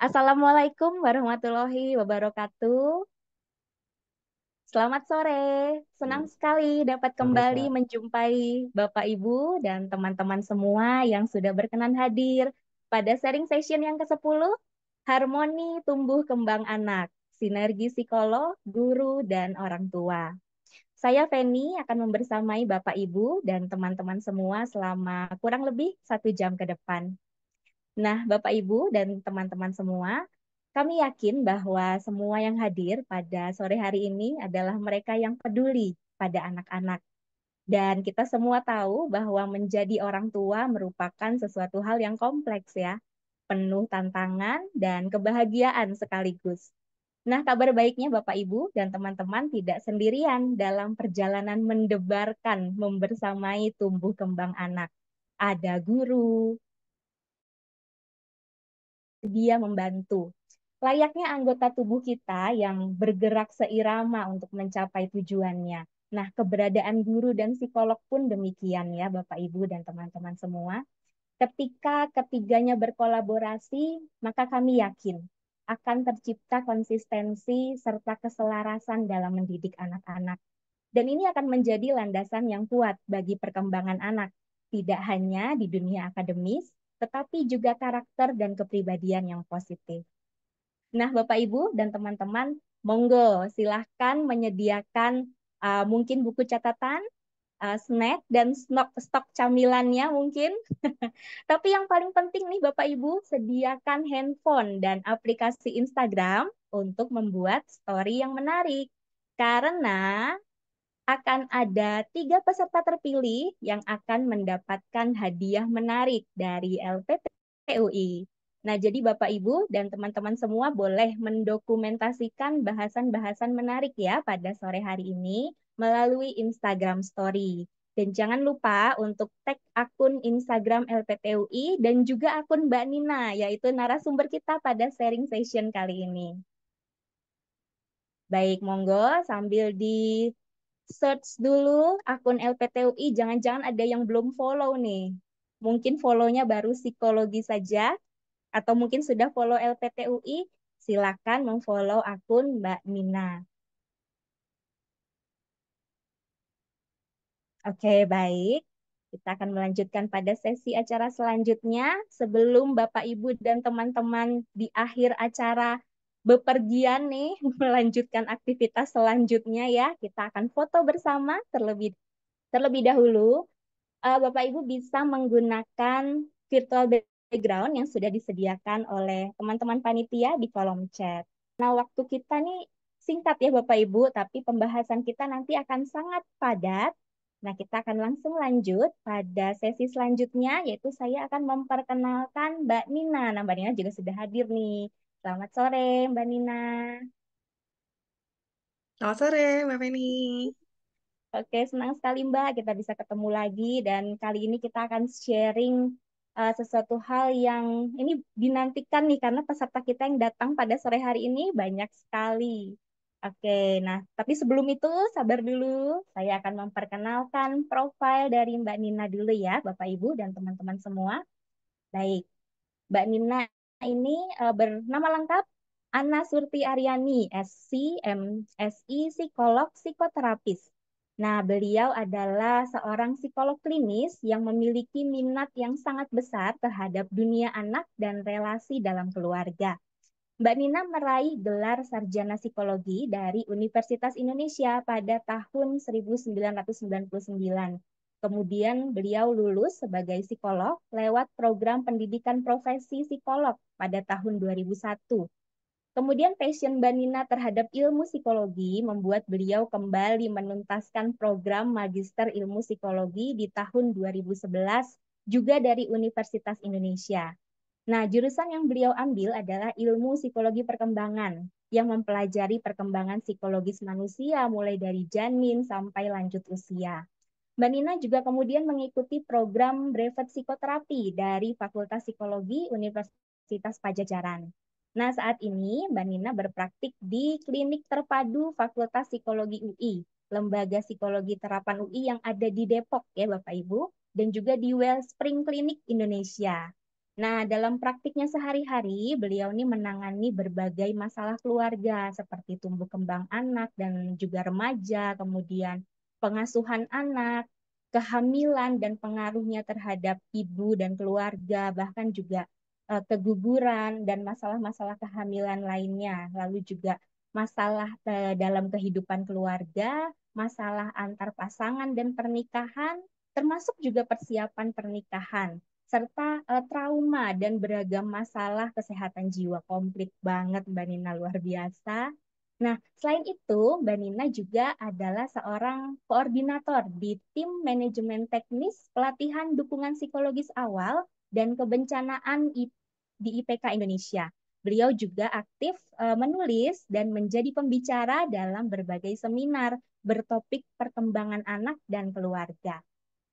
Assalamualaikum warahmatullahi wabarakatuh. Selamat sore. Senang iya. sekali dapat kembali menjumpai Bapak Ibu dan teman-teman semua yang sudah berkenan hadir pada sharing session yang ke-10 Harmoni Tumbuh Kembang Anak, Sinergi Psikolog, Guru dan Orang Tua. Saya Feni akan membersamai Bapak Ibu dan teman-teman semua selama kurang lebih satu jam ke depan. Nah, Bapak Ibu dan teman-teman semua, kami yakin bahwa semua yang hadir pada sore hari ini adalah mereka yang peduli pada anak-anak. Dan kita semua tahu bahwa menjadi orang tua merupakan sesuatu hal yang kompleks ya, penuh tantangan dan kebahagiaan sekaligus. Nah, kabar baiknya Bapak Ibu dan teman-teman tidak sendirian dalam perjalanan mendebarkan membersamai tumbuh kembang anak. Ada guru, dia membantu. Layaknya anggota tubuh kita yang bergerak seirama untuk mencapai tujuannya. Nah, keberadaan guru dan psikolog pun demikian ya Bapak Ibu dan teman-teman semua. Ketika ketiganya berkolaborasi, maka kami yakin akan tercipta konsistensi serta keselarasan dalam mendidik anak-anak. Dan ini akan menjadi landasan yang kuat bagi perkembangan anak, tidak hanya di dunia akademis, tetapi juga karakter dan kepribadian yang positif. Nah, Bapak Ibu dan teman-teman, monggo silahkan menyediakan uh, mungkin buku catatan, uh, snack dan stok stok camilannya mungkin. Tapi yang paling penting nih Bapak Ibu, sediakan handphone dan aplikasi Instagram untuk membuat story yang menarik. Karena akan ada tiga peserta terpilih yang akan mendapatkan hadiah menarik dari LPPUI. Nah, jadi Bapak Ibu dan teman-teman semua boleh mendokumentasikan bahasan-bahasan menarik ya pada sore hari ini melalui Instagram Story. Dan jangan lupa untuk tag akun Instagram LPTUI dan juga akun Mbak Nina, yaitu narasumber kita pada sharing session kali ini. Baik, monggo sambil di search dulu akun LPTUI, jangan-jangan ada yang belum follow nih. Mungkin follow-nya baru psikologi saja, atau mungkin sudah follow LPTUI, silakan memfollow akun Mbak Mina. Oke, baik. Kita akan melanjutkan pada sesi acara selanjutnya. Sebelum Bapak, Ibu, dan teman-teman di akhir acara bepergian nih, melanjutkan aktivitas selanjutnya ya. Kita akan foto bersama terlebih terlebih dahulu. Uh, Bapak Ibu bisa menggunakan virtual background yang sudah disediakan oleh teman-teman panitia di kolom chat. Nah, waktu kita nih singkat ya Bapak Ibu, tapi pembahasan kita nanti akan sangat padat. Nah, kita akan langsung lanjut pada sesi selanjutnya, yaitu saya akan memperkenalkan Mbak Nina. Nah, Mbak Nina juga sudah hadir nih. Selamat sore, Mbak Nina. Selamat sore, Mbak Feni. Oke, senang sekali Mbak kita bisa ketemu lagi dan kali ini kita akan sharing uh, sesuatu hal yang ini dinantikan nih karena peserta kita yang datang pada sore hari ini banyak sekali. Oke, nah tapi sebelum itu sabar dulu, saya akan memperkenalkan profil dari Mbak Nina dulu ya, Bapak Ibu dan teman-teman semua. Baik, Mbak Nina ini uh, bernama lengkap Ana Surti Aryani, SC, MSI, psikolog psikoterapis. Nah, beliau adalah seorang psikolog klinis yang memiliki minat yang sangat besar terhadap dunia anak dan relasi dalam keluarga. Mbak Nina meraih gelar sarjana psikologi dari Universitas Indonesia pada tahun 1999 Kemudian beliau lulus sebagai psikolog lewat program pendidikan profesi psikolog pada tahun 2001. Kemudian passion Banina terhadap ilmu psikologi membuat beliau kembali menuntaskan program Magister Ilmu Psikologi di tahun 2011 juga dari Universitas Indonesia. Nah, jurusan yang beliau ambil adalah ilmu psikologi perkembangan yang mempelajari perkembangan psikologis manusia mulai dari janin sampai lanjut usia. Mbak Nina juga kemudian mengikuti program brevet psikoterapi dari Fakultas Psikologi Universitas Pajajaran. Nah, saat ini Mbak Nina berpraktik di Klinik Terpadu Fakultas Psikologi UI, Lembaga Psikologi Terapan UI yang ada di Depok ya Bapak Ibu, dan juga di Wellspring Clinic Indonesia. Nah, dalam praktiknya sehari-hari, beliau ini menangani berbagai masalah keluarga seperti tumbuh kembang anak dan juga remaja, kemudian pengasuhan anak, kehamilan dan pengaruhnya terhadap ibu dan keluarga, bahkan juga e, keguguran dan masalah-masalah kehamilan lainnya, lalu juga masalah e, dalam kehidupan keluarga, masalah antar pasangan dan pernikahan, termasuk juga persiapan pernikahan, serta e, trauma dan beragam masalah kesehatan jiwa komplit banget Mbak Nina luar biasa. Nah, selain itu, Mbak Nina juga adalah seorang koordinator di tim manajemen teknis pelatihan dukungan psikologis awal dan kebencanaan di IPK Indonesia. Beliau juga aktif e, menulis dan menjadi pembicara dalam berbagai seminar bertopik perkembangan anak dan keluarga.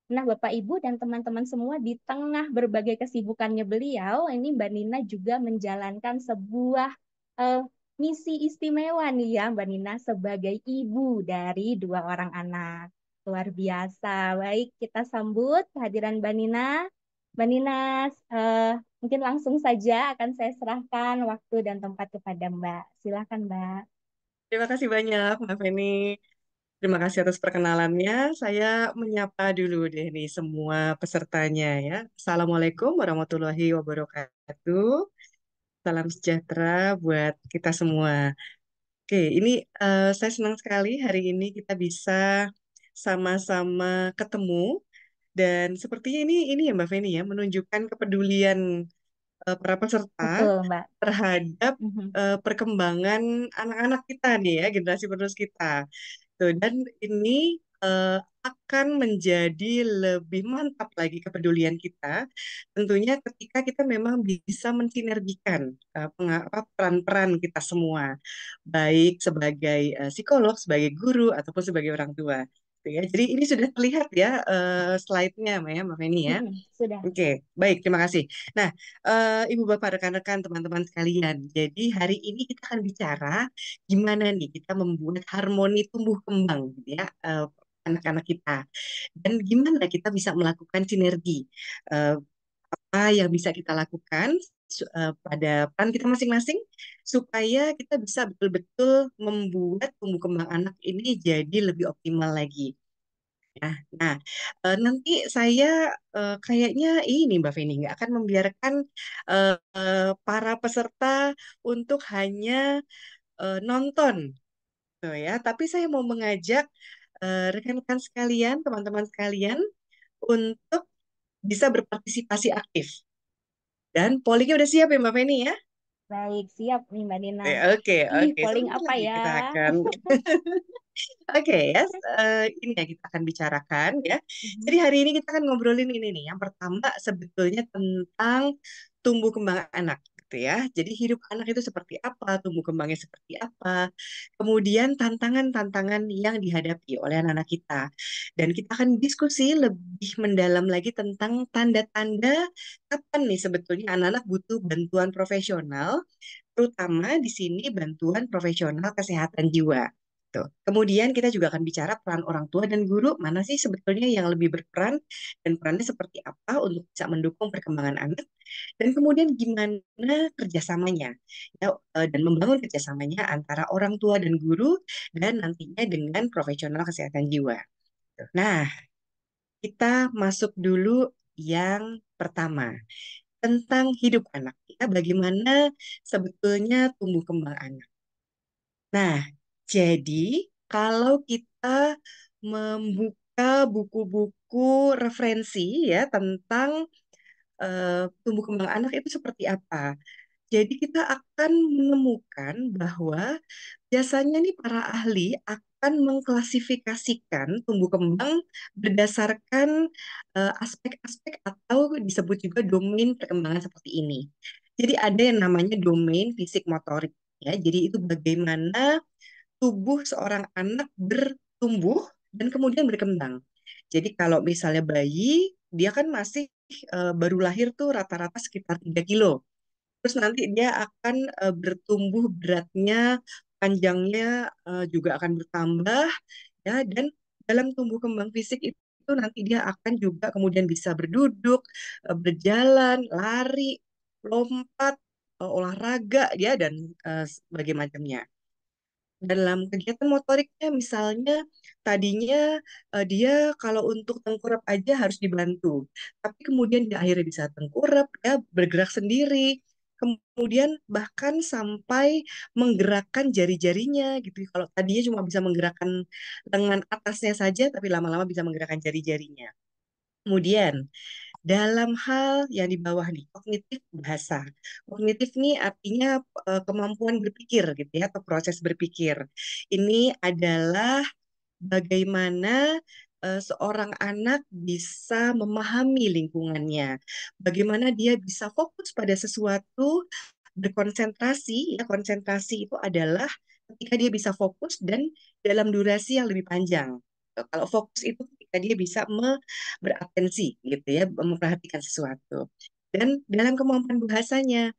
Nah, Bapak Ibu dan teman-teman semua di tengah berbagai kesibukannya beliau, ini Mbak Nina juga menjalankan sebuah e, misi istimewa nih ya Mbak Nina sebagai ibu dari dua orang anak. Luar biasa. Baik, kita sambut kehadiran Mbak Nina. Mbak Nina, eh, mungkin langsung saja akan saya serahkan waktu dan tempat kepada Mbak. Silakan Mbak. Terima kasih banyak Mbak Feni. Terima kasih atas perkenalannya. Saya menyapa dulu deh nih semua pesertanya ya. Assalamualaikum warahmatullahi wabarakatuh salam sejahtera buat kita semua. Oke, ini uh, saya senang sekali hari ini kita bisa sama-sama ketemu dan sepertinya ini ini ya Mbak Feni ya menunjukkan kepedulian uh, para peserta Betul, Mbak. terhadap uh, perkembangan anak-anak kita nih ya generasi penerus kita. Tuh, dan ini uh, akan menjadi lebih mantap lagi kepedulian kita. Tentunya ketika kita memang bisa mensinergikan eh, peran peran-peran kita semua, baik sebagai uh, psikolog, sebagai guru ataupun sebagai orang tua. Gitu ya, jadi ini sudah terlihat ya uh, slide-nya, ya, Mbak Feni ya. sudah. Oke, okay. baik, terima kasih. Nah, uh, Ibu Bapak rekan-rekan, teman-teman sekalian, jadi hari ini kita akan bicara gimana nih kita membuat harmoni tumbuh kembang, gitu ya, uh, anak-anak kita. Dan gimana kita bisa melakukan sinergi? Uh, apa yang bisa kita lakukan uh, pada peran kita masing-masing supaya kita bisa betul-betul membuat tumbuh kembang anak ini jadi lebih optimal lagi. nah, nah eh, nanti saya kayaknya ini Mbak Feni nggak akan membiarkan para peserta untuk hanya nonton, ya. Tapi saya mau mengajak Eh, rekan-rekan sekalian, teman-teman sekalian, untuk bisa berpartisipasi aktif. Dan pollingnya udah siap ya Mbak Feni ya? Baik, siap nih Mbak Nina. Oke, eh, oke. Okay, okay. polling apa ya? Kita akan... Oke okay, ya, yes. uh, eh, ini ya kita akan bicarakan ya. Mm-hmm. Jadi hari ini kita akan ngobrolin ini nih. Yang pertama sebetulnya tentang tumbuh kembang anak gitu ya. Jadi hidup anak itu seperti apa, tumbuh kembangnya seperti apa, kemudian tantangan-tantangan yang dihadapi oleh anak-anak kita. Dan kita akan diskusi lebih mendalam lagi tentang tanda-tanda kapan nih sebetulnya anak-anak butuh bantuan profesional, terutama di sini bantuan profesional kesehatan jiwa gitu. Kemudian kita juga akan bicara peran orang tua dan guru, mana sih sebetulnya yang lebih berperan dan perannya seperti apa untuk bisa mendukung perkembangan anak. Dan kemudian gimana kerjasamanya ya, eh, dan membangun kerjasamanya antara orang tua dan guru dan nantinya dengan profesional kesehatan jiwa. Nah, kita masuk dulu yang pertama tentang hidup anak. kita ya, bagaimana sebetulnya tumbuh kembang anak. Nah, jadi, kalau kita membuka buku-buku referensi ya tentang uh, tumbuh kembang anak itu seperti apa. Jadi kita akan menemukan bahwa biasanya nih para ahli akan mengklasifikasikan tumbuh kembang berdasarkan eh, aspek-aspek uh, atau disebut juga domain perkembangan seperti ini. Jadi ada yang namanya domain fisik motorik ya. Jadi itu bagaimana tubuh seorang anak bertumbuh dan kemudian berkembang. Jadi kalau misalnya bayi, dia kan masih e, baru lahir tuh rata-rata sekitar 3 kilo. Terus nanti dia akan e, bertumbuh beratnya, panjangnya e, juga akan bertambah ya dan dalam tumbuh kembang fisik itu nanti dia akan juga kemudian bisa berduduk, e, berjalan, lari, lompat, olahraga ya dan e, sebagainya dalam kegiatan motoriknya misalnya tadinya uh, dia kalau untuk tengkurap aja harus dibantu tapi kemudian dia akhirnya bisa tengkurap ya bergerak sendiri kemudian bahkan sampai menggerakkan jari-jarinya gitu kalau tadinya cuma bisa menggerakkan lengan atasnya saja tapi lama-lama bisa menggerakkan jari-jarinya kemudian dalam hal yang di bawah nih kognitif bahasa. Kognitif nih artinya e, kemampuan berpikir gitu ya atau proses berpikir. Ini adalah bagaimana e, seorang anak bisa memahami lingkungannya, bagaimana dia bisa fokus pada sesuatu, berkonsentrasi. Ya, konsentrasi itu adalah ketika dia bisa fokus dan dalam durasi yang lebih panjang. Kalau fokus itu ketika dia bisa me, beratensi gitu ya memperhatikan sesuatu dan dalam kemampuan bahasanya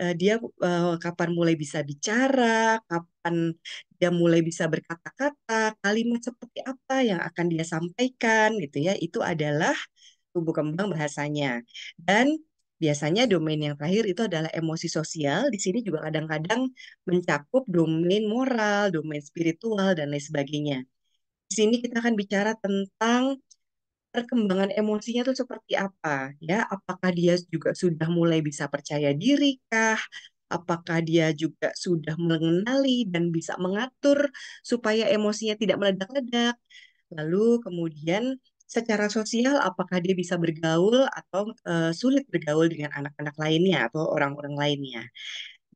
eh, dia eh, kapan mulai bisa bicara kapan dia mulai bisa berkata-kata kalimat seperti apa yang akan dia sampaikan gitu ya itu adalah tumbuh kembang bahasanya dan biasanya domain yang terakhir itu adalah emosi sosial. Di sini juga kadang-kadang mencakup domain moral, domain spiritual, dan lain sebagainya. Di sini kita akan bicara tentang perkembangan emosinya tuh seperti apa ya. Apakah dia juga sudah mulai bisa percaya diri kah? Apakah dia juga sudah mengenali dan bisa mengatur supaya emosinya tidak meledak-ledak? Lalu kemudian secara sosial apakah dia bisa bergaul atau e, sulit bergaul dengan anak-anak lainnya atau orang-orang lainnya.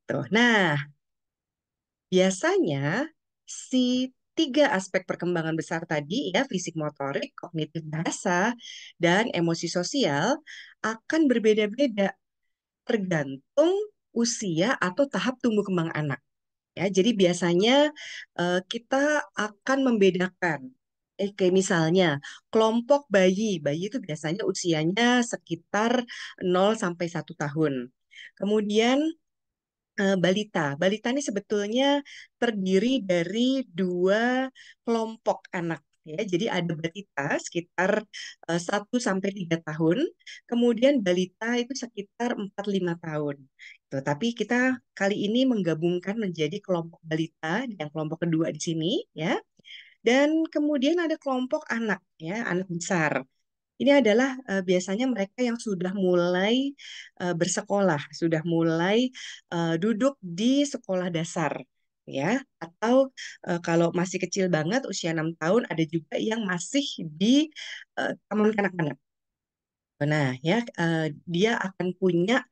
Tuh. Nah, biasanya si tiga aspek perkembangan besar tadi ya fisik motorik, kognitif bahasa, dan emosi sosial akan berbeda-beda tergantung usia atau tahap tumbuh kembang anak. Ya, jadi biasanya uh, kita akan membedakan eh kayak misalnya kelompok bayi, bayi itu biasanya usianya sekitar 0 sampai 1 tahun. Kemudian Eh, balita. Balita ini sebetulnya terdiri dari dua kelompok anak ya. Jadi ada balita sekitar uh, eh, 1 sampai 3 tahun, kemudian balita itu sekitar 4 5 tahun. Itu, tapi kita kali ini menggabungkan menjadi kelompok balita yang kelompok kedua di sini ya. Dan kemudian ada kelompok anak ya, anak besar ini adalah uh, biasanya mereka yang sudah mulai uh, bersekolah, sudah mulai uh, duduk di sekolah dasar ya atau e, kalau masih kecil banget usia enam tahun ada juga yang masih di e, taman kanak-kanak. Nah, ya e, dia akan punya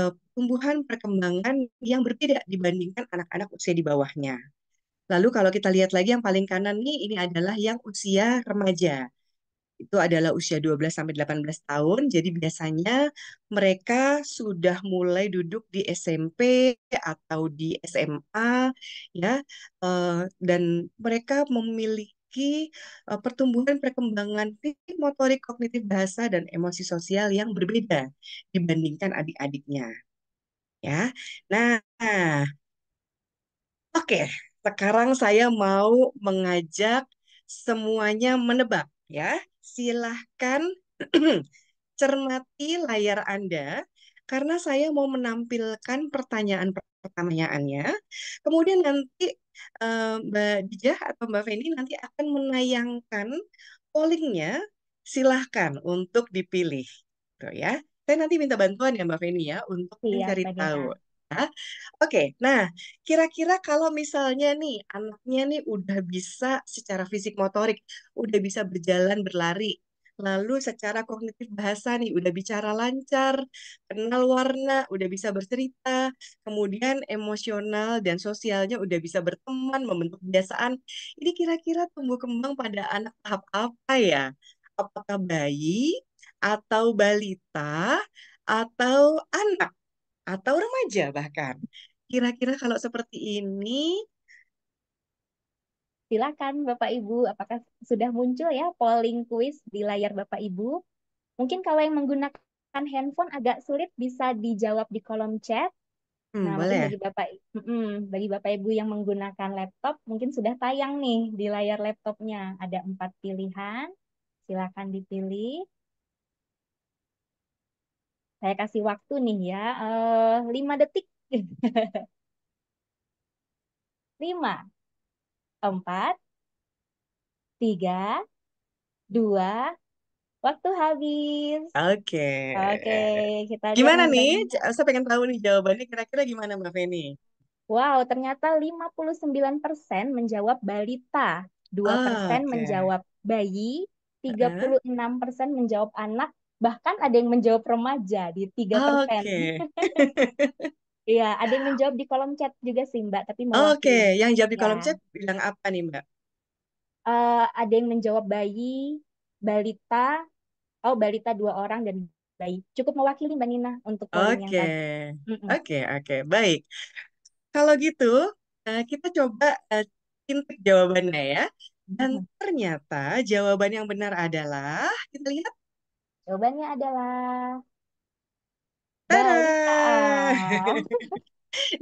e, pertumbuhan perkembangan yang berbeda dibandingkan anak-anak usia di bawahnya. Lalu kalau kita lihat lagi yang paling kanan nih ini adalah yang usia remaja itu adalah usia 12 sampai 18 tahun. Jadi biasanya mereka sudah mulai duduk di SMP atau di SMA ya eh, dan mereka memiliki eh, pertumbuhan perkembangan motorik kognitif bahasa dan emosi sosial yang berbeda dibandingkan adik-adiknya. Ya. Nah, oke, sekarang saya mau mengajak semuanya menebak ya silahkan cermati layar Anda karena saya mau menampilkan pertanyaan-pertanyaannya. Kemudian nanti eh, Mbak Dijah atau Mbak Feni nanti akan menayangkan pollingnya. Silahkan untuk dipilih. Tuh ya. Saya nanti minta bantuan ya Mbak Feni ya untuk iya, mencari ya, tahu. Oke, nah kira-kira kalau misalnya nih anaknya nih udah bisa secara fisik motorik, udah bisa berjalan, berlari, lalu secara kognitif bahasa nih udah bicara lancar, kenal warna, udah bisa bercerita, kemudian emosional dan sosialnya udah bisa berteman, membentuk kebiasaan. Ini kira-kira tumbuh kembang pada anak tahap apa ya? Apakah bayi atau balita atau anak? atau remaja bahkan. Kira-kira kalau seperti ini Silakan Bapak Ibu, apakah sudah muncul ya polling quiz di layar Bapak Ibu? Mungkin kalau yang menggunakan handphone agak sulit bisa dijawab di kolom chat. Hmm, nah, boleh. Ya. bagi Bapak mm, bagi Bapak Ibu yang menggunakan laptop mungkin sudah tayang nih di layar laptopnya. Ada empat pilihan. Silakan dipilih. Saya kasih waktu nih ya, uh, eh, 5 detik. 5, 4, 3, 2, waktu habis. Oke. Okay. Oke, okay, kita Gimana nih? Jawabannya. Saya pengen tahu nih jawabannya kira-kira gimana Mbak Feni? Wow, ternyata 59% menjawab balita, 2% oh, okay. menjawab bayi, 36% menjawab anak, bahkan ada yang menjawab remaja di tiga ah, persen. Iya, ada yang menjawab di kolom chat juga sih Mbak, tapi mewakili. Oke, okay. yang jawab di ya. kolom ya. chat bilang apa nih Mbak? Uh, ada yang menjawab bayi, balita, oh balita dua orang dan bayi. Cukup mewakili Mbak Nina untuk kolom okay. mm Oke, oke, oke, baik. Kalau gitu, eh, kita coba uh, jawabannya ya. Dan ternyata jawaban yang benar adalah kita lihat Jawabannya adalah balita.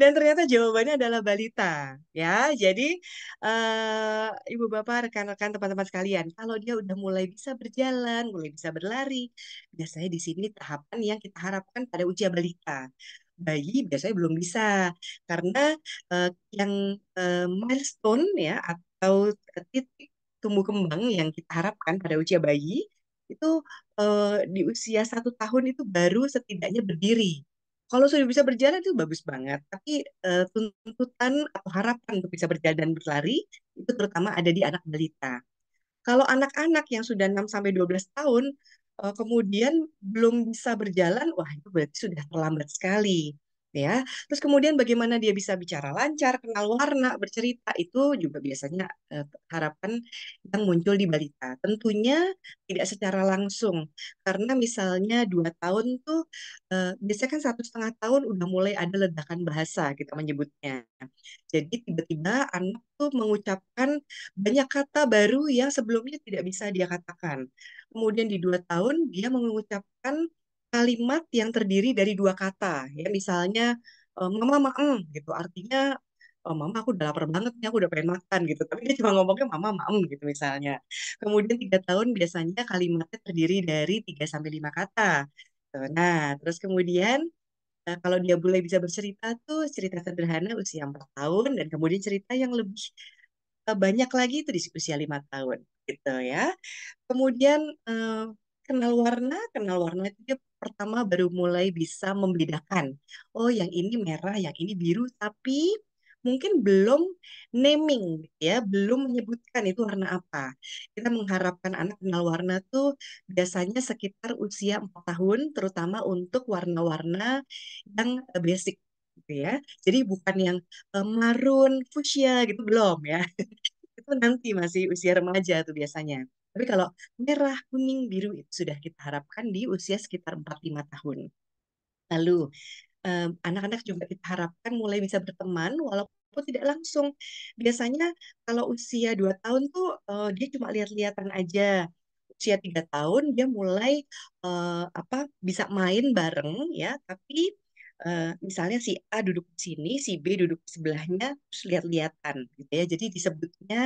Dan ternyata jawabannya adalah balita, ya. Jadi, uh, ibu bapak, rekan-rekan, teman-teman sekalian, kalau dia udah mulai bisa berjalan, mulai bisa berlari, biasanya di sini tahapan yang kita harapkan pada usia balita. Bayi biasanya belum bisa karena uh, yang uh, milestone ya atau titik tumbuh kembang yang kita harapkan pada usia bayi itu uh, di usia satu tahun itu baru setidaknya berdiri. Kalau sudah bisa berjalan itu bagus banget, tapi uh, tuntutan atau harapan untuk bisa berjalan dan berlari itu terutama ada di anak balita. Kalau anak-anak yang sudah 6 sampai 12 tahun uh, kemudian belum bisa berjalan, wah itu berarti sudah terlambat sekali ya. Terus kemudian bagaimana dia bisa bicara lancar, kenal warna, bercerita itu juga biasanya uh, harapan yang muncul di balita. Tentunya tidak secara langsung karena misalnya dua tahun tuh uh, biasanya kan satu setengah tahun udah mulai ada ledakan bahasa kita menyebutnya. Jadi tiba-tiba anak tuh mengucapkan banyak kata baru yang sebelumnya tidak bisa dia katakan. Kemudian di dua tahun dia mengucapkan kalimat yang terdiri dari dua kata ya misalnya eh, mama maem hmm, gitu artinya oh, mama aku udah lapar banget nih aku udah pengen makan gitu tapi dia cuma ngomongnya mama maem gitu misalnya kemudian tiga tahun biasanya kalimatnya terdiri dari tiga sampai lima kata nah terus kemudian eh, kalau dia boleh bisa bercerita tuh cerita sederhana usia empat tahun dan kemudian cerita yang lebih banyak lagi itu di usia lima tahun gitu ya. Kemudian eh, kenal warna, kenal warna itu dia pertama baru mulai bisa membedakan. Oh, yang ini merah, yang ini biru, tapi mungkin belum naming ya, belum menyebutkan itu warna apa. Kita mengharapkan anak kenal warna tuh biasanya sekitar usia 4 tahun terutama untuk warna-warna yang eh, basic gitu ya. Jadi bukan yang eh, marun, fuchsia gitu belum ya. itu nanti masih usia remaja tuh biasanya. Tapi kalau merah, kuning, biru itu sudah kita harapkan di usia sekitar 4-5 tahun. Lalu anak-anak um, juga kita harapkan mulai bisa berteman walaupun tidak langsung. Biasanya kalau usia 2 tahun tuh uh, dia cuma lihat-lihatan aja. Usia tiga tahun dia mulai uh, apa bisa main bareng ya, tapi uh, misalnya si A duduk di sini, si B duduk di sebelahnya terus lihat-lihatan gitu ya. Jadi disebutnya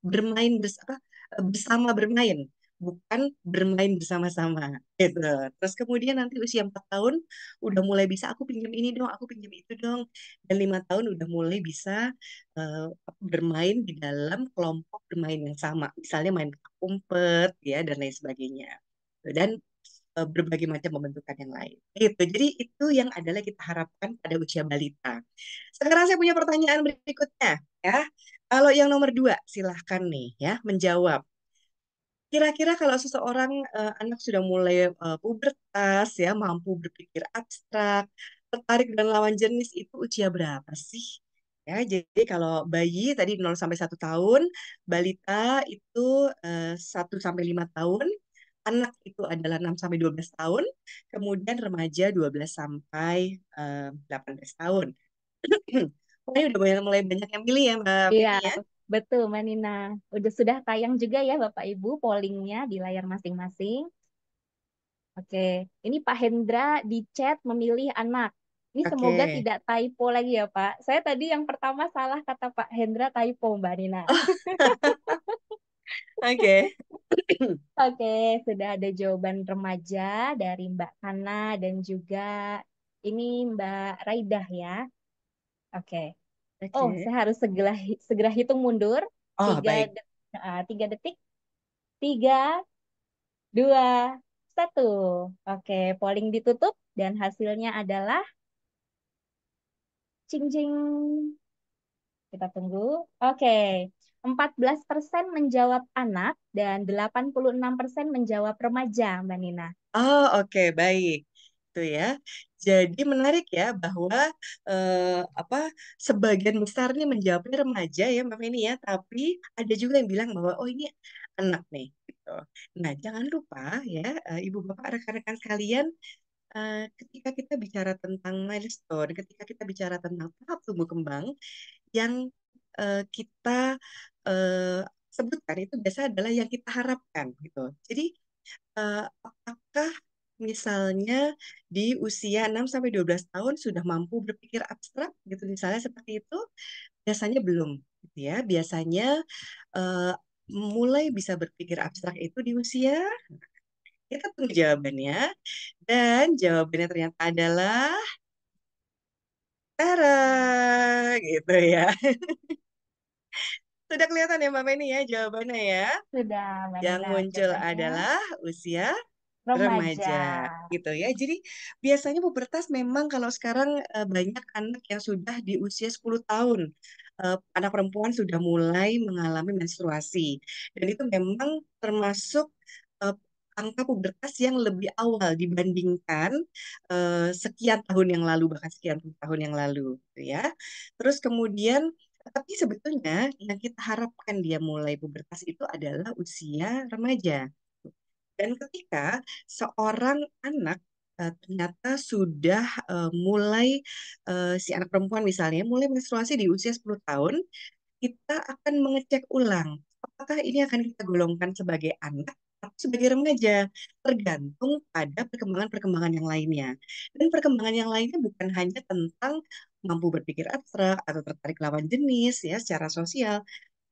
bermain bersama bersama bermain bukan bermain bersama-sama gitu. Terus kemudian nanti usia 4 tahun udah mulai bisa aku pinjam ini dong, aku pinjam itu dong. Dan lima tahun udah mulai bisa uh, bermain di dalam kelompok bermain yang sama. Misalnya main umpet ya dan lain sebagainya. Dan Eh, berbagai macam pembentukan yang lain. Itu. Jadi itu yang adalah kita harapkan pada usia balita. Sekarang saya punya pertanyaan berikutnya ya. Kalau yang nomor dua silahkan nih ya menjawab. Kira-kira kalau seseorang uh, anak sudah mulai uh, pubertas ya mampu berpikir abstrak, tertarik dengan lawan jenis itu usia berapa sih? Ya, jadi kalau bayi tadi 0 sampai 1 tahun, balita itu uh, 1 sampai 5 tahun, anak itu adalah 6 sampai 12 tahun, kemudian remaja 12 sampai eh, delapan uh, 18 tahun. Pokoknya udah mulai, mulai banyak yang pilih ya Mbak. Iya, ya. betul Mbak Nina. Udah sudah tayang juga ya Bapak Ibu pollingnya di layar masing-masing. Oke, ini Pak Hendra di chat memilih anak. Ini okay. semoga tidak typo lagi ya Pak. Saya tadi yang pertama salah kata Pak Hendra typo Mbak Nina. Oke. Oke, sudah ada jawaban remaja dari Mbak Kana dan juga ini Mbak Raidah ya. Oke. Okay. Oh, saya harus segera segera hitung mundur. Oh, tiga baik. De uh, tiga detik. Tiga, dua, satu. Oke, polling ditutup dan hasilnya adalah cing cing. Kita tunggu. Oke. 14% menjawab anak dan 86% menjawab remaja, Mbak Nina. Oh, oke, okay, baik. Itu ya. Jadi menarik ya bahwa eh, apa sebagian besar nih menjawab remaja ya Mbak Nina ya, tapi ada juga yang bilang bahwa oh ini anak nih gitu. Nah, jangan lupa ya eh, Ibu Bapak rekan-rekan sekalian eh, ketika kita bicara tentang milestone, ketika kita bicara tentang tahap tumbuh kembang yang uh, kita uh, sebutkan itu biasa adalah yang kita harapkan gitu. Jadi uh, apakah misalnya di usia 6 sampai 12 tahun sudah mampu berpikir abstrak gitu misalnya seperti itu biasanya belum gitu ya. Biasanya uh, mulai bisa berpikir abstrak itu di usia kita ya tunggu jawabannya dan jawabannya ternyata adalah Tara gitu ya. Sudah kelihatan ya Mbak Penny ya jawabannya ya? Sudah. Mbak Yang Mbak muncul jawabannya. adalah usia remaja. remaja gitu ya. Jadi biasanya pubertas memang kalau sekarang eh, banyak anak yang sudah di usia 10 tahun eh, anak perempuan sudah mulai mengalami menstruasi dan itu memang termasuk eh, angka pubertas yang lebih awal dibandingkan sekian tahun yang lalu bahkan sekian tahun yang lalu gitu ya. Terus kemudian tapi sebetulnya yang kita harapkan dia mulai pubertas itu adalah usia remaja. Dan ketika seorang anak uh, ternyata sudah uh, mulai uh, si anak perempuan misalnya mulai menstruasi di usia 10 tahun, kita akan mengecek ulang apakah ini akan kita golongkan sebagai anak atau sebagai remaja tergantung pada perkembangan-perkembangan yang lainnya dan perkembangan yang lainnya bukan hanya tentang mampu berpikir abstrak atau tertarik lawan jenis ya secara sosial,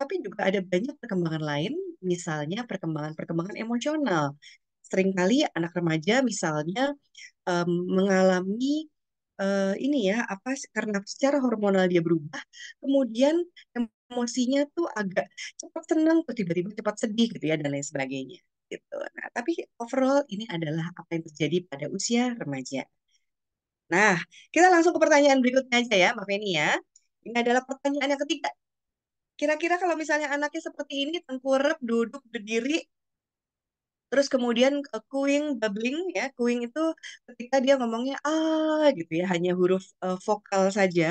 tapi juga ada banyak perkembangan lain, misalnya perkembangan-perkembangan emosional. Seringkali anak remaja misalnya um, mengalami uh, ini ya apa karena secara hormonal dia berubah, kemudian emosinya tuh agak cepat senang tuh tiba-tiba cepat sedih gitu ya dan lain sebagainya gitu. Nah, tapi overall ini adalah apa yang terjadi pada usia remaja. Nah, kita langsung ke pertanyaan berikutnya aja ya, Mbak Feni ya. Ini adalah pertanyaan yang ketiga. Kira-kira kalau misalnya anaknya seperti ini, tengkurap, duduk, berdiri, terus kemudian eh, kuing, babbling ya, kuing itu ketika dia ngomongnya ah gitu ya, hanya huruf uh, vokal saja.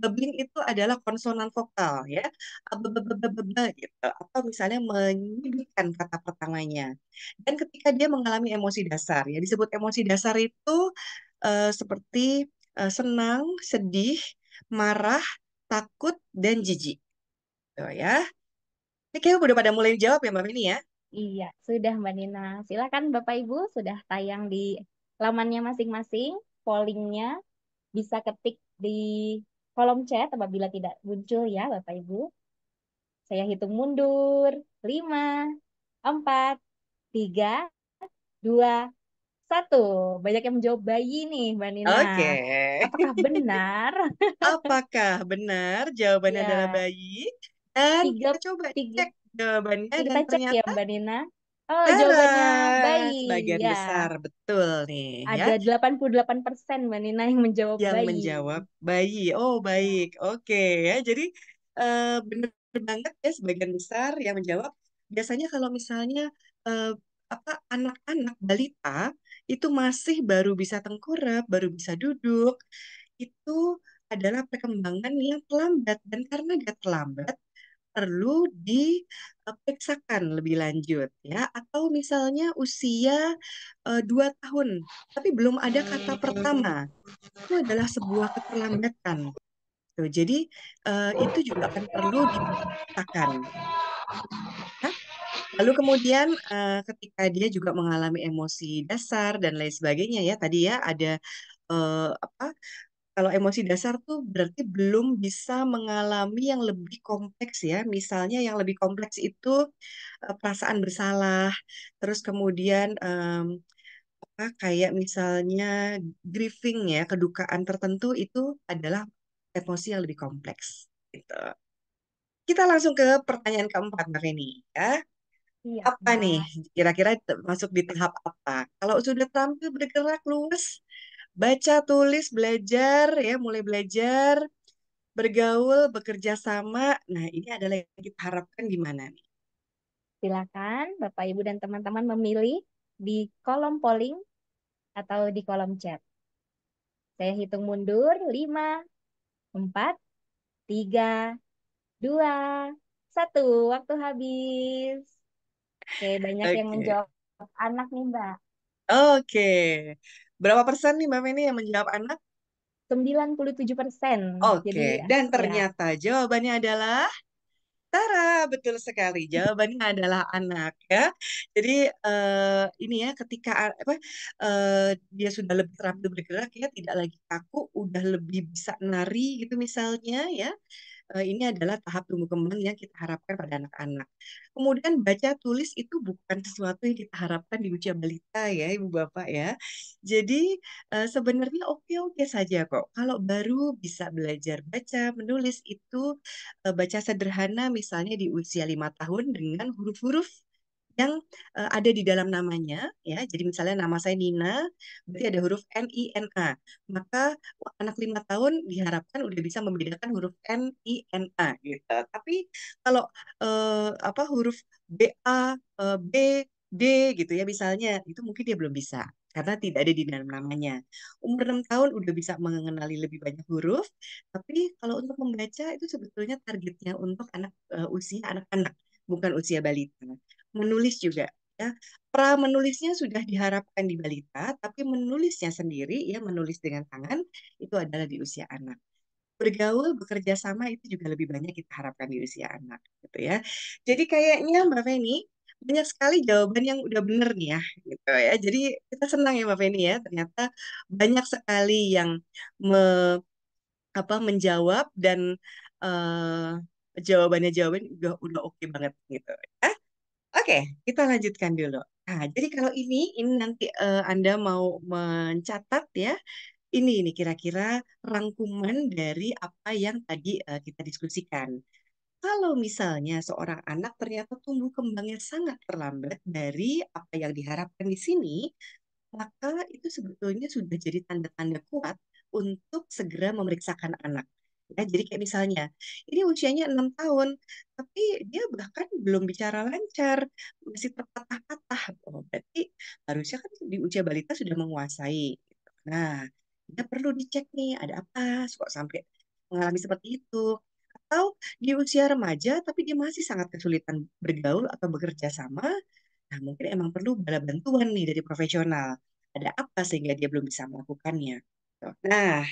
Babbling itu adalah konsonan vokal ya, gitu. Atau misalnya menyebutkan kata pertamanya. Dan ketika dia mengalami emosi dasar ya, disebut emosi dasar itu uh, seperti uh, senang, sedih, marah, takut, dan jijik. Tuh ya. Ini kayaknya udah pada mulai jawab ya Mbak Mini ya? Iya, sudah Mbak Nina. Silakan Bapak Ibu sudah tayang di lamannya masing-masing, pollingnya bisa ketik di kolom chat apabila tidak muncul ya Bapak Ibu. Saya hitung mundur. 5, 4, 3, 2, satu. Banyak yang menjawab bayi nih, Mbak Nina. Oke. Okay. Apakah benar? Apakah benar jawabannya yeah. adalah bayi? Dan tiga, kita coba tiga, cek jawabannya kita dan cek ya, ternyata ya, Mbak Nina. Oh, Aras, jawabannya bayi. Bagian ya. besar, betul nih. Ya. Ada ya. 88 persen Mbak Nina yang menjawab yang bayi. Yang menjawab bayi. Oh, baik. Oke okay, ya. Jadi uh, benar banget ya sebagian besar yang menjawab. Biasanya kalau misalnya uh, apa anak-anak balita itu masih baru bisa tengkurap, baru bisa duduk, itu adalah perkembangan yang terlambat dan karena dia terlambat perlu diperiksakan e, lebih lanjut ya atau misalnya usia e, dua 2 tahun tapi belum ada kata pertama itu adalah sebuah keterlambatan jadi e, itu juga akan perlu diperiksakan. ya? Lalu kemudian uh, ketika dia juga mengalami emosi dasar dan lain sebagainya ya tadi ya ada uh, apa kalau emosi dasar tuh berarti belum bisa mengalami yang lebih kompleks ya. Misalnya yang lebih kompleks itu uh, perasaan bersalah, terus kemudian apa kayak misalnya grieving ya, kedukaan tertentu itu adalah emosi yang lebih kompleks gitu. Kita langsung ke pertanyaan keempat Mbak Reni ya. Iya, apa nih kira-kira masuk di tahap apa? Kalau sudah terampil bergerak luas, baca, tulis, belajar ya, mulai belajar, bergaul, bekerja sama. Nah, ini adalah yang kita harapkan gimana nih? Silakan Bapak Ibu dan teman-teman memilih di kolom polling atau di kolom chat. Saya hitung mundur, 5, 4, 3, 2, 1. Waktu habis. Oke, banyak yang menjawab anak nih, Mbak. Oke. Berapa persen nih Mbak Ini yang menjawab anak? 97 persen. Oke. Jadi, Dan ya. ternyata jawabannya adalah Tara, betul sekali. Jawabannya adalah anak ya. Jadi eh, ini ya ketika apa eh, dia sudah lebih terampil bergerak ya, tidak lagi kaku, udah lebih bisa nari gitu misalnya ya. Eh, ini adalah tahap tumbuh kembang yang kita harapkan pada anak-anak. Kemudian baca tulis itu bukan sesuatu yang kita harapkan di usia balita ya Ibu Bapak ya. Jadi eh, sebenarnya oke-oke saja kok. Kalau baru bisa belajar baca menulis itu eh, baca sederhana misalnya di usia lima tahun dengan huruf-huruf yang uh, ada di dalam namanya ya jadi misalnya nama saya Nina berarti ada huruf N I N A maka anak lima tahun diharapkan udah bisa membedakan huruf N I N A gitu tapi kalau uh, apa huruf B A uh, B D gitu ya misalnya itu mungkin dia belum bisa karena tidak ada di dalam namanya. Umur 6 tahun udah bisa mengenali lebih banyak huruf, tapi kalau untuk membaca itu sebetulnya targetnya untuk anak uh, usia anak-anak, bukan usia balita menulis juga ya pra menulisnya sudah diharapkan di balita tapi menulisnya sendiri ya menulis dengan tangan itu adalah di usia anak bergaul bekerja sama itu juga lebih banyak kita harapkan di usia anak gitu ya jadi kayaknya mbak Feni banyak sekali jawaban yang udah bener nih ya gitu ya jadi kita senang ya mbak Feni ya ternyata banyak sekali yang me, apa menjawab dan uh, eh, jawabannya jawaban udah udah oke okay banget gitu ya Oke, kita lanjutkan dulu. Nah, jadi kalau ini ini nanti uh, Anda mau mencatat ya. Ini ini kira-kira rangkuman dari apa yang tadi uh, kita diskusikan. Kalau misalnya seorang anak ternyata tumbuh kembangnya sangat terlambat dari apa yang diharapkan di sini, maka itu sebetulnya sudah jadi tanda-tanda kuat untuk segera memeriksakan anak. Ya, jadi kayak misalnya, ini usianya enam tahun, tapi dia bahkan belum bicara lancar, masih terpatah-patah. Oh, berarti harusnya kan di usia balita sudah menguasai. Gitu. Nah, dia perlu dicek nih, ada apa kok sampai mengalami seperti itu. Atau di usia remaja, tapi dia masih sangat kesulitan bergaul atau bekerja sama, nah mungkin emang perlu bala bantuan nih dari profesional. Ada apa sehingga dia belum bisa melakukannya. Nah,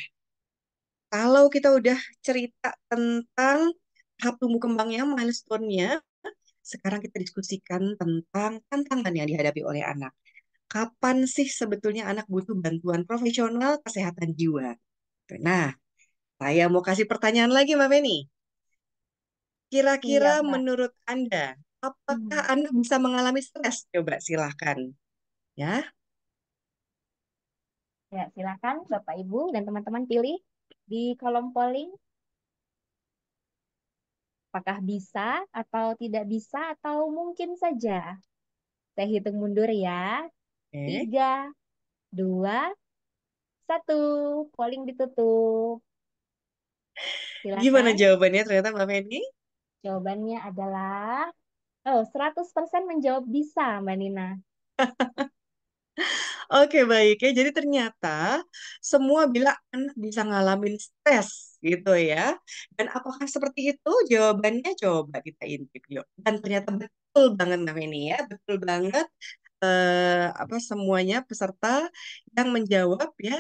kalau kita udah cerita tentang tahap tumbuh kembangnya, milestone-nya, sekarang kita diskusikan tentang tantangan yang dihadapi oleh anak. Kapan sih sebetulnya anak butuh bantuan profesional kesehatan jiwa? Nah, saya mau kasih pertanyaan lagi, Mbak Feni. Kira-kira iya, menurut Anda, apakah hmm. anak bisa mengalami stres? Coba silahkan. Ya. Ya, silakan Bapak Ibu dan teman-teman pilih di kolom polling, apakah bisa atau tidak bisa atau mungkin saja? Saya hitung mundur ya. Okay. Tiga, dua, satu. Polling ditutup. Silahkan. Gimana jawabannya ternyata Mbak Feni? Jawabannya adalah oh 100% menjawab bisa Mbak Nina. Oke, baik ya. Jadi ternyata semua bilang anak bisa ngalamin stres gitu ya. Dan apakah seperti itu? Jawabannya coba kita intip yuk. Dan ternyata betul banget nama ini ya, betul banget eh, apa semuanya peserta yang menjawab ya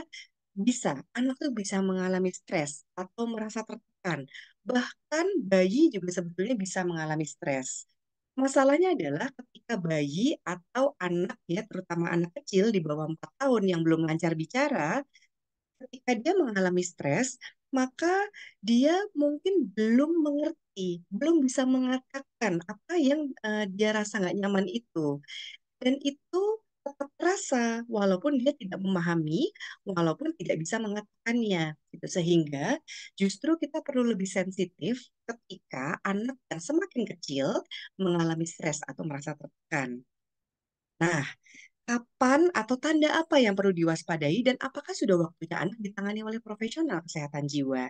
bisa. Anak tuh bisa mengalami stres atau merasa tertekan. Bahkan bayi juga sebetulnya bisa mengalami stres. Masalahnya adalah ketika bayi atau anak ya, terutama anak kecil di bawah 4 tahun yang belum lancar bicara, ketika dia mengalami stres, maka dia mungkin belum mengerti, belum bisa mengatakan apa yang uh, dia rasa nggak nyaman itu. Dan itu tetap terasa walaupun dia tidak memahami, walaupun tidak bisa mengatakannya. Gitu. Sehingga justru kita perlu lebih sensitif ketika anak yang semakin kecil mengalami stres atau merasa tertekan. Nah, kapan atau tanda apa yang perlu diwaspadai dan apakah sudah waktunya anak ditangani oleh profesional kesehatan jiwa?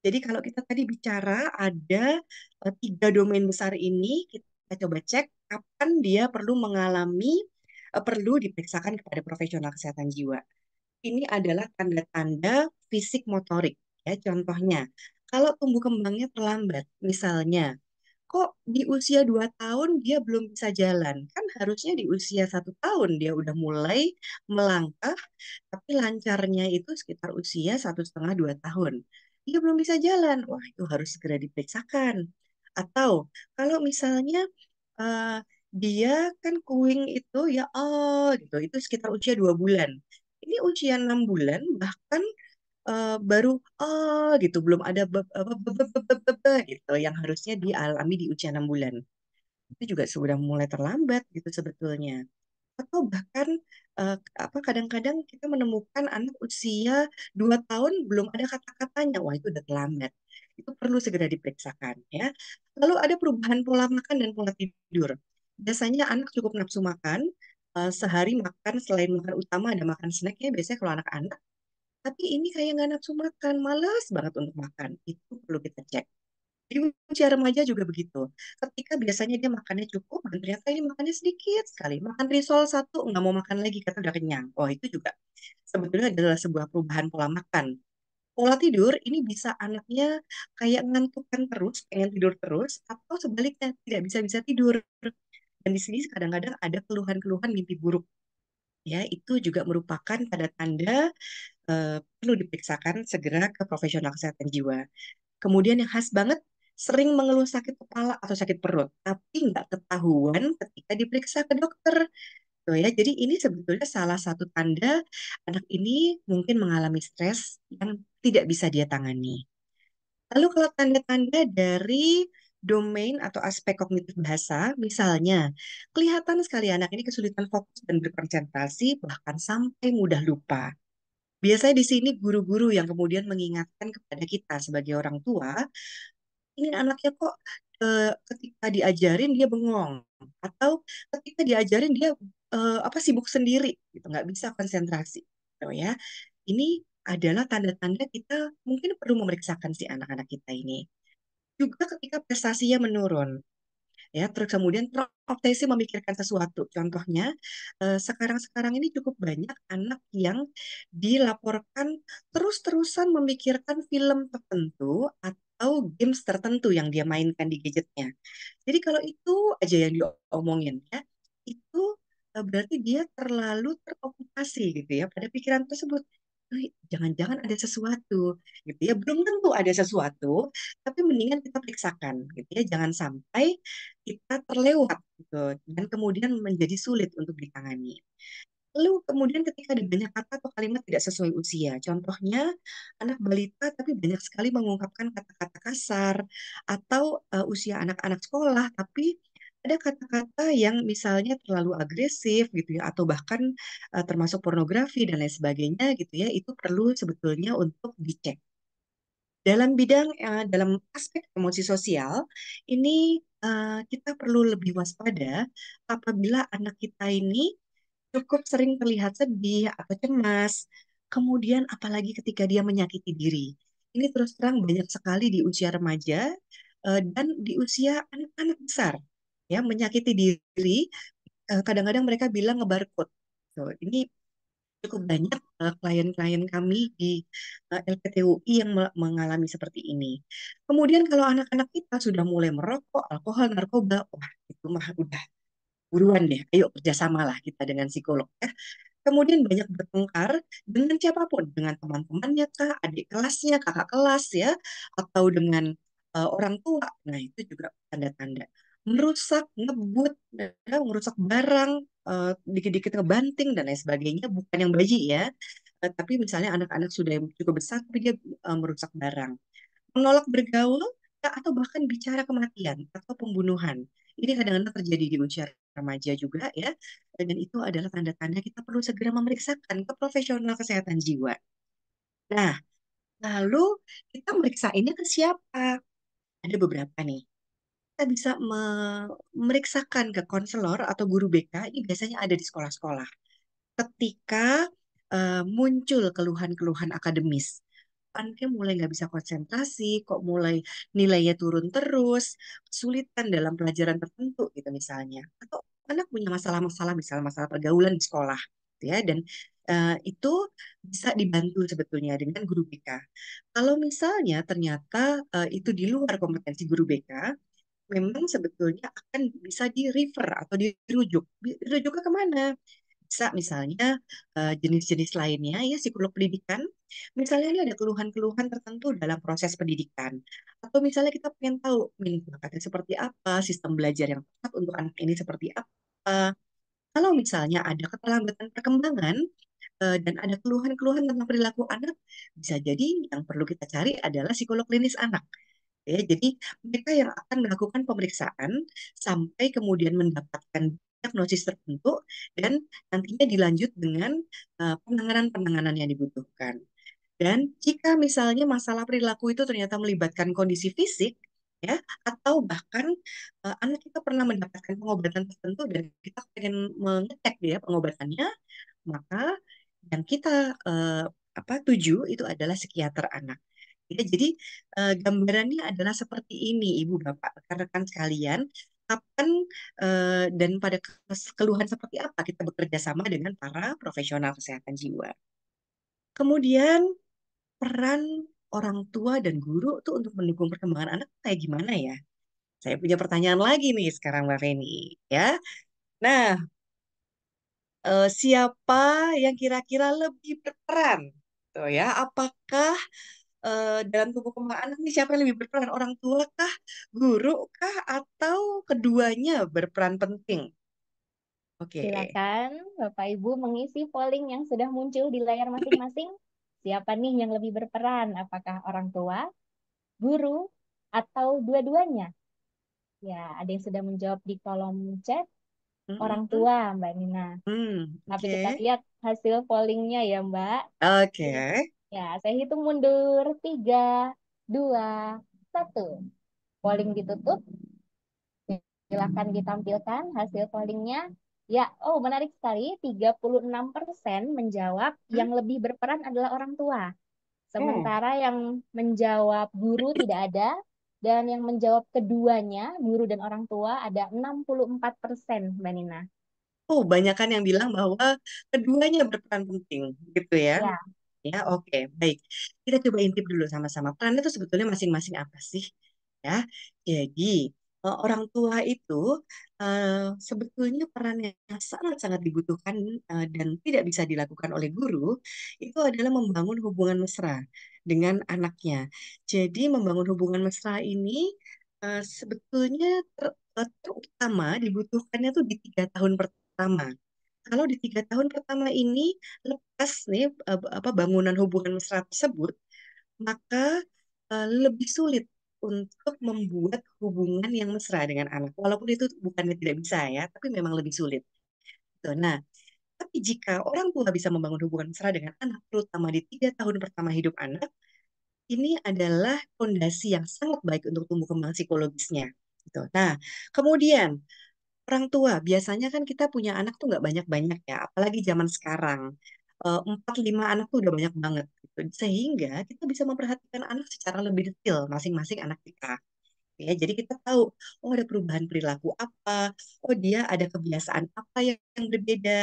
Jadi kalau kita tadi bicara ada e, tiga domain besar ini, kita coba cek kapan dia perlu mengalami, e, perlu diperiksakan kepada profesional kesehatan jiwa. Ini adalah tanda-tanda fisik motorik. Ya, contohnya kalau tumbuh kembangnya terlambat, misalnya, kok di usia 2 tahun dia belum bisa jalan? Kan harusnya di usia satu tahun dia udah mulai melangkah, tapi lancarnya itu sekitar usia satu setengah dua tahun. Dia belum bisa jalan, wah itu harus segera diperiksakan. Atau kalau misalnya uh, dia kan kuing itu ya oh gitu, itu sekitar usia dua bulan. Ini usia enam bulan bahkan uh, baru, "Oh," gitu, belum ada apa, gitu, yang harusnya dialami di usia enam bulan. Itu juga sudah mulai terlambat gitu sebetulnya. Atau bahkan, uh, apa, kadang-kadang kita menemukan anak usia 2 tahun belum ada kata-katanya, wah itu udah terlambat. Itu perlu segera diperiksakan ya. Lalu ada perubahan pola makan dan pola tidur. Biasanya anak cukup nafsu makan, uh, sehari makan selain makan utama ada makan snack ya biasanya kalau anak-anak tapi ini kayak nggak nafsu makan, malas banget untuk makan. Itu perlu kita cek. Di usia remaja juga begitu. Ketika biasanya dia makannya cukup, dan ternyata ini makannya sedikit sekali. Makan risol satu, nggak mau makan lagi, kata udah kenyang. Oh, itu juga sebetulnya adalah sebuah perubahan pola makan. Pola tidur ini bisa anaknya kayak ngantukan terus, pengen tidur terus, atau sebaliknya tidak bisa-bisa tidur. Dan di sini kadang-kadang ada keluhan-keluhan mimpi buruk ya itu juga merupakan tanda-tanda Eh, perlu diperiksakan segera ke profesional kesehatan jiwa. Kemudian yang khas banget sering mengeluh sakit kepala atau sakit perut, tapi nggak ketahuan ketika diperiksa ke dokter. Tuh ya, jadi ini sebetulnya salah satu tanda anak ini mungkin mengalami stres yang tidak bisa dia tangani. Lalu kalau tanda-tanda dari domain atau aspek kognitif bahasa, misalnya kelihatan sekali anak ini kesulitan fokus dan berkonsentrasi, bahkan sampai mudah lupa. Biasanya di sini guru-guru yang kemudian mengingatkan kepada kita sebagai orang tua, ini anaknya kok eh, ketika diajarin dia bengong atau ketika diajarin dia eh, apa sibuk sendiri gitu, nggak bisa konsentrasi. Gitu ya. Ini adalah tanda-tanda kita mungkin perlu memeriksakan si anak-anak kita ini. Juga ketika prestasinya menurun, ya terus kemudian terobsesi memikirkan sesuatu contohnya eh, sekarang-sekarang ini cukup banyak anak yang dilaporkan terus-terusan memikirkan film tertentu atau games tertentu yang dia mainkan di gadgetnya jadi kalau itu aja yang diomongin ya itu eh, berarti dia terlalu terokupasi gitu ya pada pikiran tersebut Eh, jangan-jangan ada sesuatu gitu ya belum tentu ada sesuatu tapi mendingan kita periksakan gitu ya jangan sampai kita terlewat gitu dan kemudian menjadi sulit untuk ditangani lalu kemudian ketika ada banyak kata atau kalimat tidak sesuai usia contohnya anak balita tapi banyak sekali mengungkapkan kata-kata kasar atau uh, usia anak-anak sekolah tapi ada kata-kata yang misalnya terlalu agresif gitu ya atau bahkan uh, termasuk pornografi dan lain sebagainya gitu ya itu perlu sebetulnya untuk dicek. Dalam bidang uh, dalam aspek emosi sosial ini uh, kita perlu lebih waspada apabila anak kita ini cukup sering terlihat sedih atau cemas, kemudian apalagi ketika dia menyakiti diri. Ini terus terang banyak sekali di usia remaja uh, dan di usia anak-anak besar ya menyakiti diri eh, kadang-kadang mereka bilang ngebarcode so, ini cukup banyak eh, klien-klien kami di eh, LPTUI yang mengalami seperti ini. Kemudian kalau anak-anak kita sudah mulai merokok, alkohol, narkoba, wah itu mah udah buruan deh, ayo kerjasamalah kita dengan psikolog ya. Kemudian banyak bertengkar dengan siapapun, dengan teman-temannya kah, adik kelasnya, kakak kelas ya, atau dengan uh, orang tua. Nah itu juga tanda-tanda merusak, ngebut, merusak ya kan? barang, dikit eh, dikit-dikit ngebanting dan lain sebagainya, bukan yang bayi ya, uh, tapi misalnya anak-anak sudah cukup besar tapi dia uh, merusak barang, menolak bergaul ya, atau bahkan bicara kematian atau pembunuhan. Ini kadang-kadang terjadi di usia remaja juga ya, dan itu adalah tanda-tanda kita perlu segera memeriksakan ke profesional kesehatan jiwa. Nah, lalu kita meriksa ini ke siapa? Ada beberapa nih kita bisa memeriksakan ke konselor atau guru BK ini biasanya ada di sekolah-sekolah. Ketika uh, muncul keluhan-keluhan akademis, anaknya mulai nggak bisa konsentrasi, kok mulai nilainya turun terus, kesulitan dalam pelajaran tertentu gitu misalnya, atau anak punya masalah-masalah misalnya masalah pergaulan di sekolah, gitu ya, dan Uh, itu bisa dibantu sebetulnya dengan guru BK. Kalau misalnya ternyata uh, itu di luar kompetensi guru BK, memang sebetulnya akan bisa di refer atau dirujuk. dirujuk ke mana? Bisa misalnya eh, jenis-jenis lainnya ya psikolog pendidikan. Misalnya ada keluhan-keluhan tertentu dalam proses pendidikan. Atau misalnya kita pengen tahu pendekatannya seperti apa, sistem belajar yang tepat untuk anak ini seperti apa. Kalau misalnya ada keterlambatan perkembangan, eh, dan ada keluhan-keluhan tentang perilaku anak, bisa jadi yang perlu kita cari adalah psikolog klinis anak ya. Jadi mereka yang akan melakukan pemeriksaan sampai kemudian mendapatkan diagnosis tertentu dan nantinya dilanjut dengan penanganan-penanganan yang dibutuhkan. Dan jika misalnya masalah perilaku itu ternyata melibatkan kondisi fisik, ya atau bahkan uh, anak kita pernah mendapatkan pengobatan tertentu dan kita ingin mengecek dia pengobatannya maka yang kita uh, apa tuju itu adalah psikiater anak Ya, jadi eh, gambarannya adalah seperti ini, Ibu Bapak, rekan-rekan sekalian. Kapan eh, dan pada keluhan seperti apa kita bekerja sama dengan para profesional kesehatan jiwa. Kemudian peran orang tua dan guru tuh untuk mendukung perkembangan anak kayak gimana ya? Saya punya pertanyaan lagi nih sekarang Mbak Feni, ya. Nah, eh, siapa yang kira-kira lebih berperan? Tuh ya, apakah uh, dalam tubuh kembang anak ini siapa yang lebih berperan orang tua kah guru kah atau keduanya berperan penting oke okay. silakan bapak ibu mengisi polling yang sudah muncul di layar masing-masing siapa nih yang lebih berperan apakah orang tua guru atau dua-duanya ya ada yang sudah menjawab di kolom chat mm-hmm. orang tua mbak Nina Hmm, okay. tapi kita lihat hasil pollingnya ya mbak oke okay. Ya, saya hitung mundur. Tiga, dua, satu. Polling ditutup. Silahkan ditampilkan hasil pollingnya. Ya, oh menarik sekali. 36% menjawab hmm. yang lebih berperan adalah orang tua. Sementara hmm. yang menjawab guru tidak ada. Dan yang menjawab keduanya, guru dan orang tua, ada 64% Mbak Nina. Oh, banyakan yang bilang bahwa keduanya berperan penting, gitu ya? Ya, Ya, oke, baik. Kita coba intip dulu sama-sama. Peran itu sebetulnya masing-masing apa sih? Ya, jadi eh, orang tua itu eh, sebetulnya peran yang sangat-sangat dibutuhkan eh, dan tidak bisa dilakukan oleh guru itu adalah membangun hubungan mesra dengan anaknya. Jadi membangun hubungan mesra ini sebetulnya ter, terutama dibutuhkannya tuh di tiga tahun pertama kalau di tiga tahun pertama ini lepas nih apa bangunan hubungan mesra tersebut, maka uh, lebih sulit untuk membuat hubungan yang mesra dengan anak. Walaupun itu bukannya tidak bisa ya, tapi memang lebih sulit. Tuh, gitu. nah, tapi jika orang tua bisa membangun hubungan mesra dengan anak, terutama di tiga tahun pertama hidup anak, ini adalah fondasi yang sangat baik untuk tumbuh kembang psikologisnya. Gitu. Nah, kemudian orang tua biasanya kan kita punya anak tuh nggak banyak-banyak ya, apalagi zaman sekarang eh, empat lima anak tuh udah banyak banget gitu. Sehingga kita bisa memperhatikan anak secara lebih detail masing-masing anak kita. Gitu ya. Jadi kita tahu oh ada perubahan perilaku apa, oh dia ada kebiasaan apa yang, yang berbeda,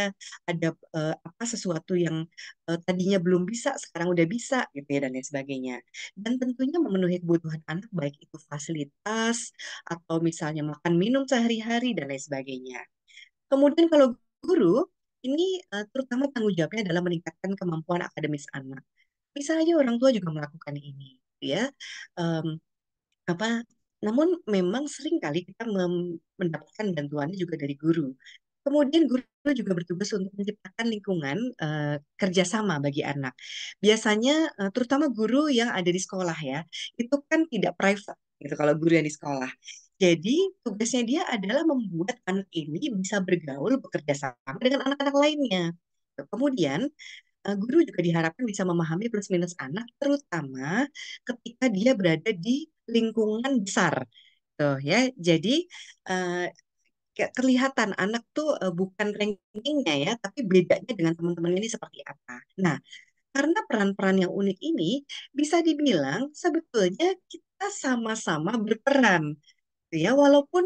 ada uh, apa sesuatu yang uh, tadinya belum bisa sekarang udah bisa gitu ya dan lain sebagainya. Dan tentunya memenuhi kebutuhan anak baik itu fasilitas atau misalnya makan minum sehari-hari dan lain sebagainya. Kemudian kalau guru ini uh, terutama tanggung jawabnya adalah meningkatkan kemampuan akademis anak. Bisa aja orang tua juga melakukan ini, gitu ya. Um, apa namun memang sering kali kita mendapatkan bantuan juga dari guru. Kemudian guru juga bertugas untuk menciptakan lingkungan uh, kerjasama bagi anak. Biasanya uh, terutama guru yang ada di sekolah ya, itu kan tidak private gitu kalau guru yang di sekolah. Jadi tugasnya dia adalah membuat anak ini bisa bergaul bekerja sama dengan anak-anak lainnya. Kemudian eh, guru juga diharapkan bisa memahami plus minus anak, terutama ketika dia berada di lingkungan besar tuh ya jadi uh, kelihatan anak tuh uh, bukan rankingnya ya tapi bedanya dengan teman-teman ini seperti apa nah karena peran-peran yang unik ini bisa dibilang sebetulnya kita sama-sama berperan ya walaupun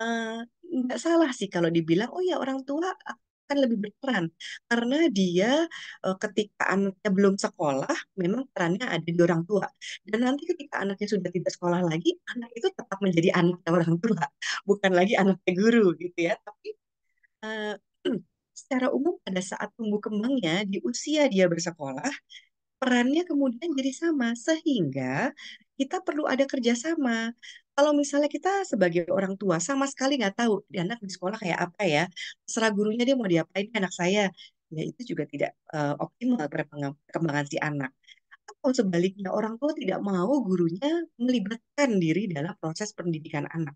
eh, nggak salah sih kalau dibilang oh ya orang tua akan lebih berperan karena dia uh, ketika anaknya belum sekolah memang perannya ada di orang tua dan nanti ketika anaknya sudah tidak sekolah lagi anak itu tetap menjadi anak orang tua bukan lagi anaknya guru gitu ya tapi uh, secara umum pada saat tumbuh kembangnya di usia dia bersekolah perannya kemudian jadi sama sehingga kita perlu ada kerjasama kalau misalnya kita sebagai orang tua sama sekali nggak tahu di anak di sekolah kayak apa ya, serah gurunya dia mau diapain anak saya, ya itu juga tidak uh, optimal terhadap perkembangan si anak. Atau sebaliknya orang tua tidak mau gurunya melibatkan diri dalam proses pendidikan anak.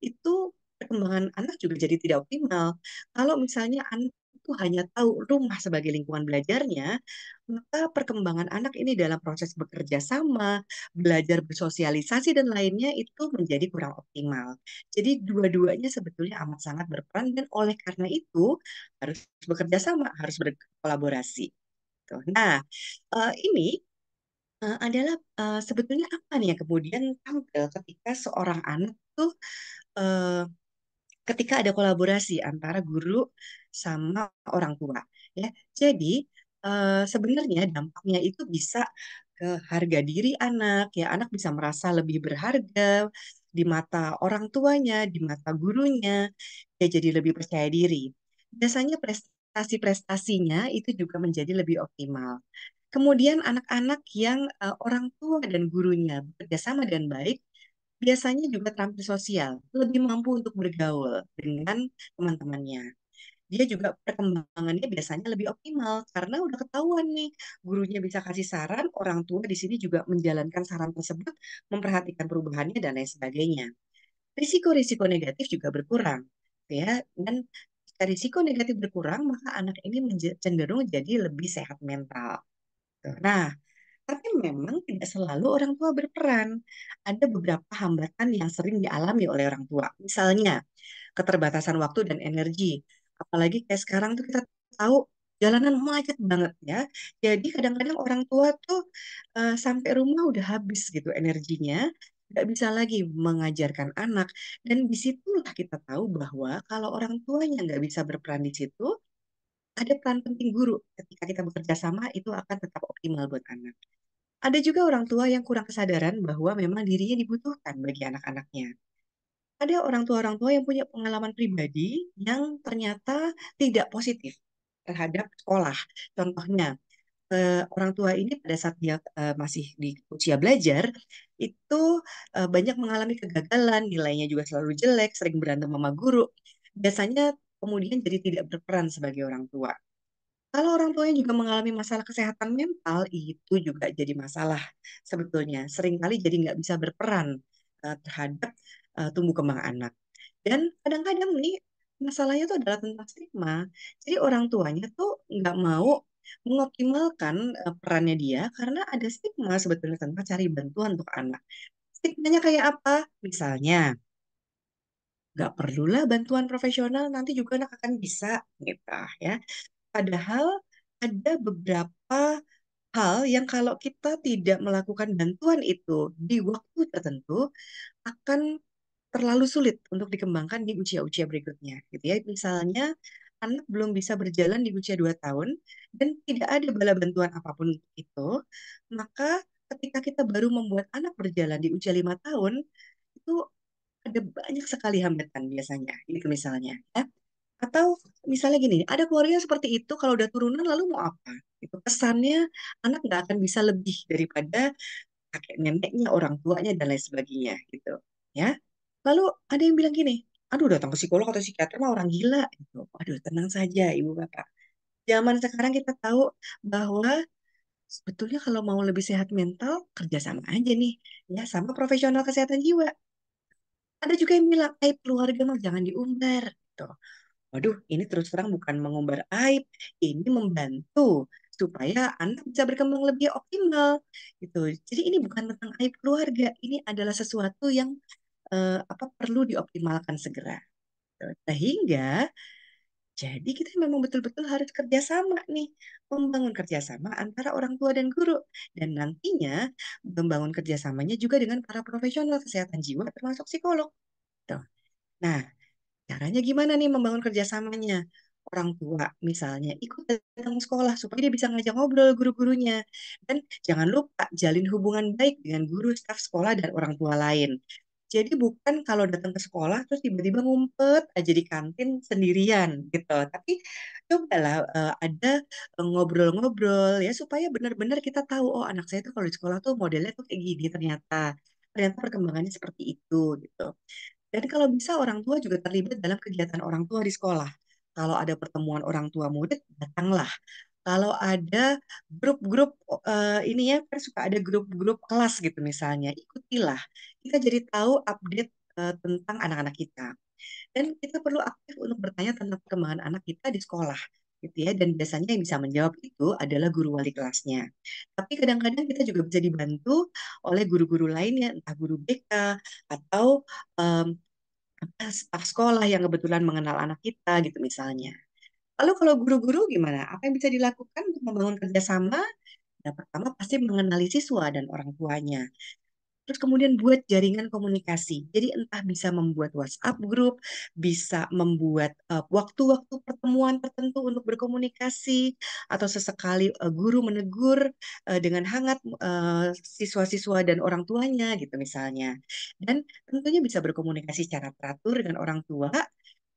Itu perkembangan anak juga jadi tidak optimal. Kalau misalnya anak itu hanya tahu rumah sebagai lingkungan belajarnya, maka perkembangan anak ini dalam proses bekerja sama, belajar bersosialisasi dan lainnya itu menjadi kurang optimal. Jadi dua-duanya sebetulnya amat sangat berperan dan oleh karena itu harus bekerja sama, harus berkolaborasi. Gitu. Nah, eh, ini eh, adalah eh, sebetulnya apa nih yang kemudian tampil ketika seorang anak itu ketika ada kolaborasi antara guru sama orang tua ya jadi uh, sebenarnya dampaknya itu bisa ke harga diri anak ya anak bisa merasa lebih berharga di mata orang tuanya di mata gurunya ya. jadi lebih percaya diri biasanya prestasi-prestasinya itu juga menjadi lebih optimal Kemudian anak-anak yang uh, orang tua dan gurunya bekerja sama dengan baik biasanya juga terampil sosial, lebih mampu untuk bergaul dengan teman-temannya. Dia juga perkembangannya biasanya lebih optimal karena udah ketahuan nih gurunya bisa kasih saran, orang tua di sini juga menjalankan saran tersebut, memperhatikan perubahannya dan lain sebagainya. Risiko-risiko negatif juga berkurang, ya. Dan risiko negatif berkurang, maka anak ini cenderung jadi lebih sehat mental. Nah, tapi memang tidak selalu orang tua berperan. Ada beberapa hambatan yang sering dialami oleh orang tua. Misalnya, keterbatasan waktu dan energi. Apalagi kayak sekarang tuh kita tahu jalanan macet banget ya. Jadi kadang-kadang orang tua tuh uh, sampai rumah udah habis gitu energinya, nggak bisa lagi mengajarkan anak. Dan disitulah kita tahu bahwa kalau orang tuanya nggak bisa berperan di situ, ada peran penting guru ketika kita bekerja sama itu akan tetap optimal buat anak. Ada juga orang tua yang kurang kesadaran bahwa memang dirinya dibutuhkan bagi anak-anaknya. Ada orang tua-orang tua yang punya pengalaman pribadi yang ternyata tidak positif terhadap sekolah. Contohnya, eh, orang tua ini pada saat dia eh, masih di usia belajar itu eh, banyak mengalami kegagalan, nilainya juga selalu jelek, sering berantem sama guru. Biasanya kemudian jadi tidak berperan sebagai orang tua. Kalau orang tuanya juga mengalami masalah kesehatan mental, itu juga jadi masalah sebetulnya. Seringkali jadi nggak bisa berperan uh, terhadap uh, tumbuh kembang anak. Dan kadang-kadang nih masalahnya itu adalah tentang stigma. Jadi orang tuanya tuh nggak mau mengoptimalkan uh, perannya dia karena ada stigma sebetulnya tentang cari bantuan untuk anak. Stigmanya kayak apa? Misalnya, nggak perlulah bantuan profesional nanti juga anak akan bisa gitu ya Padahal ada beberapa hal yang kalau kita tidak melakukan bantuan itu di waktu tertentu akan terlalu sulit untuk dikembangkan di usia-usia berikutnya gitu ya. Misalnya anak belum bisa berjalan di usia 2 tahun dan tidak ada bala bantuan apapun itu, maka ketika kita baru membuat anak berjalan di usia 5 tahun itu ada banyak sekali hambatan biasanya gitu misalnya ya. Atau misalnya gini, ada keluarga yang seperti itu kalau udah turunan lalu mau apa? Itu kesannya anak nggak akan bisa lebih daripada kakek neneknya, orang tuanya dan lain sebagainya gitu. Ya. Lalu ada yang bilang gini, aduh datang ke psikolog atau psikiater mah orang gila gitu. Aduh tenang saja ibu bapak. Zaman sekarang kita tahu bahwa sebetulnya kalau mau lebih sehat mental kerjasama aja nih ya sama profesional kesehatan jiwa. Ada juga yang bilang, eh keluarga mah jangan diumbar gitu. Waduh, ini terus terang bukan mengumbar aib, ini membantu supaya anak bisa berkembang lebih optimal gitu. Jadi ini bukan tentang aib keluarga, ini adalah sesuatu yang eh, apa perlu dioptimalkan segera. Gitu. Sehingga jadi kita memang betul-betul harus kerjasama nih, membangun kerjasama antara orang tua dan guru, dan nantinya membangun kerjasamanya juga dengan para profesional kesehatan jiwa termasuk psikolog. Gitu. Nah, Caranya gimana nih membangun kerjasamanya? Orang tua misalnya ikut datang sekolah supaya dia bisa ngajak ngobrol guru-gurunya. Dan jangan lupa jalin hubungan baik dengan guru, staf sekolah, dan orang tua lain. Jadi bukan kalau datang ke sekolah terus tiba-tiba ngumpet aja di kantin sendirian gitu. Tapi cobalah eh, ada eh, ngobrol-ngobrol ya supaya benar-benar kita tahu oh anak saya itu kalau di sekolah tuh modelnya tuh kayak gini ternyata ternyata perkembangannya seperti itu gitu. Dan kalau bisa orang tua juga terlibat dalam kegiatan orang tua di sekolah. Kalau ada pertemuan orang tua murid, datanglah. Kalau ada grup-grup uh, ini ya, kan suka ada grup-grup kelas gitu misalnya, ikutilah. Kita jadi tahu update uh, tentang anak-anak kita. Dan kita perlu aktif untuk bertanya tentang perkembangan anak kita di sekolah gitu ya dan biasanya yang bisa menjawab itu adalah guru wali kelasnya tapi kadang-kadang kita juga bisa dibantu oleh guru-guru lainnya entah guru BK atau um, staf sekolah yang kebetulan mengenal anak kita gitu misalnya lalu kalau guru-guru gimana apa yang bisa dilakukan untuk membangun kerjasama Nah, pertama pasti mengenali siswa dan orang tuanya. Terus kemudian buat jaringan komunikasi. Jadi entah bisa membuat WhatsApp grup, bisa membuat eh, waktu-waktu uh, pertemuan tertentu untuk berkomunikasi, atau sesekali uh, guru menegur uh, dengan hangat siswa-siswa uh, dan orang tuanya gitu misalnya. Dan tentunya bisa berkomunikasi secara teratur dengan orang tua.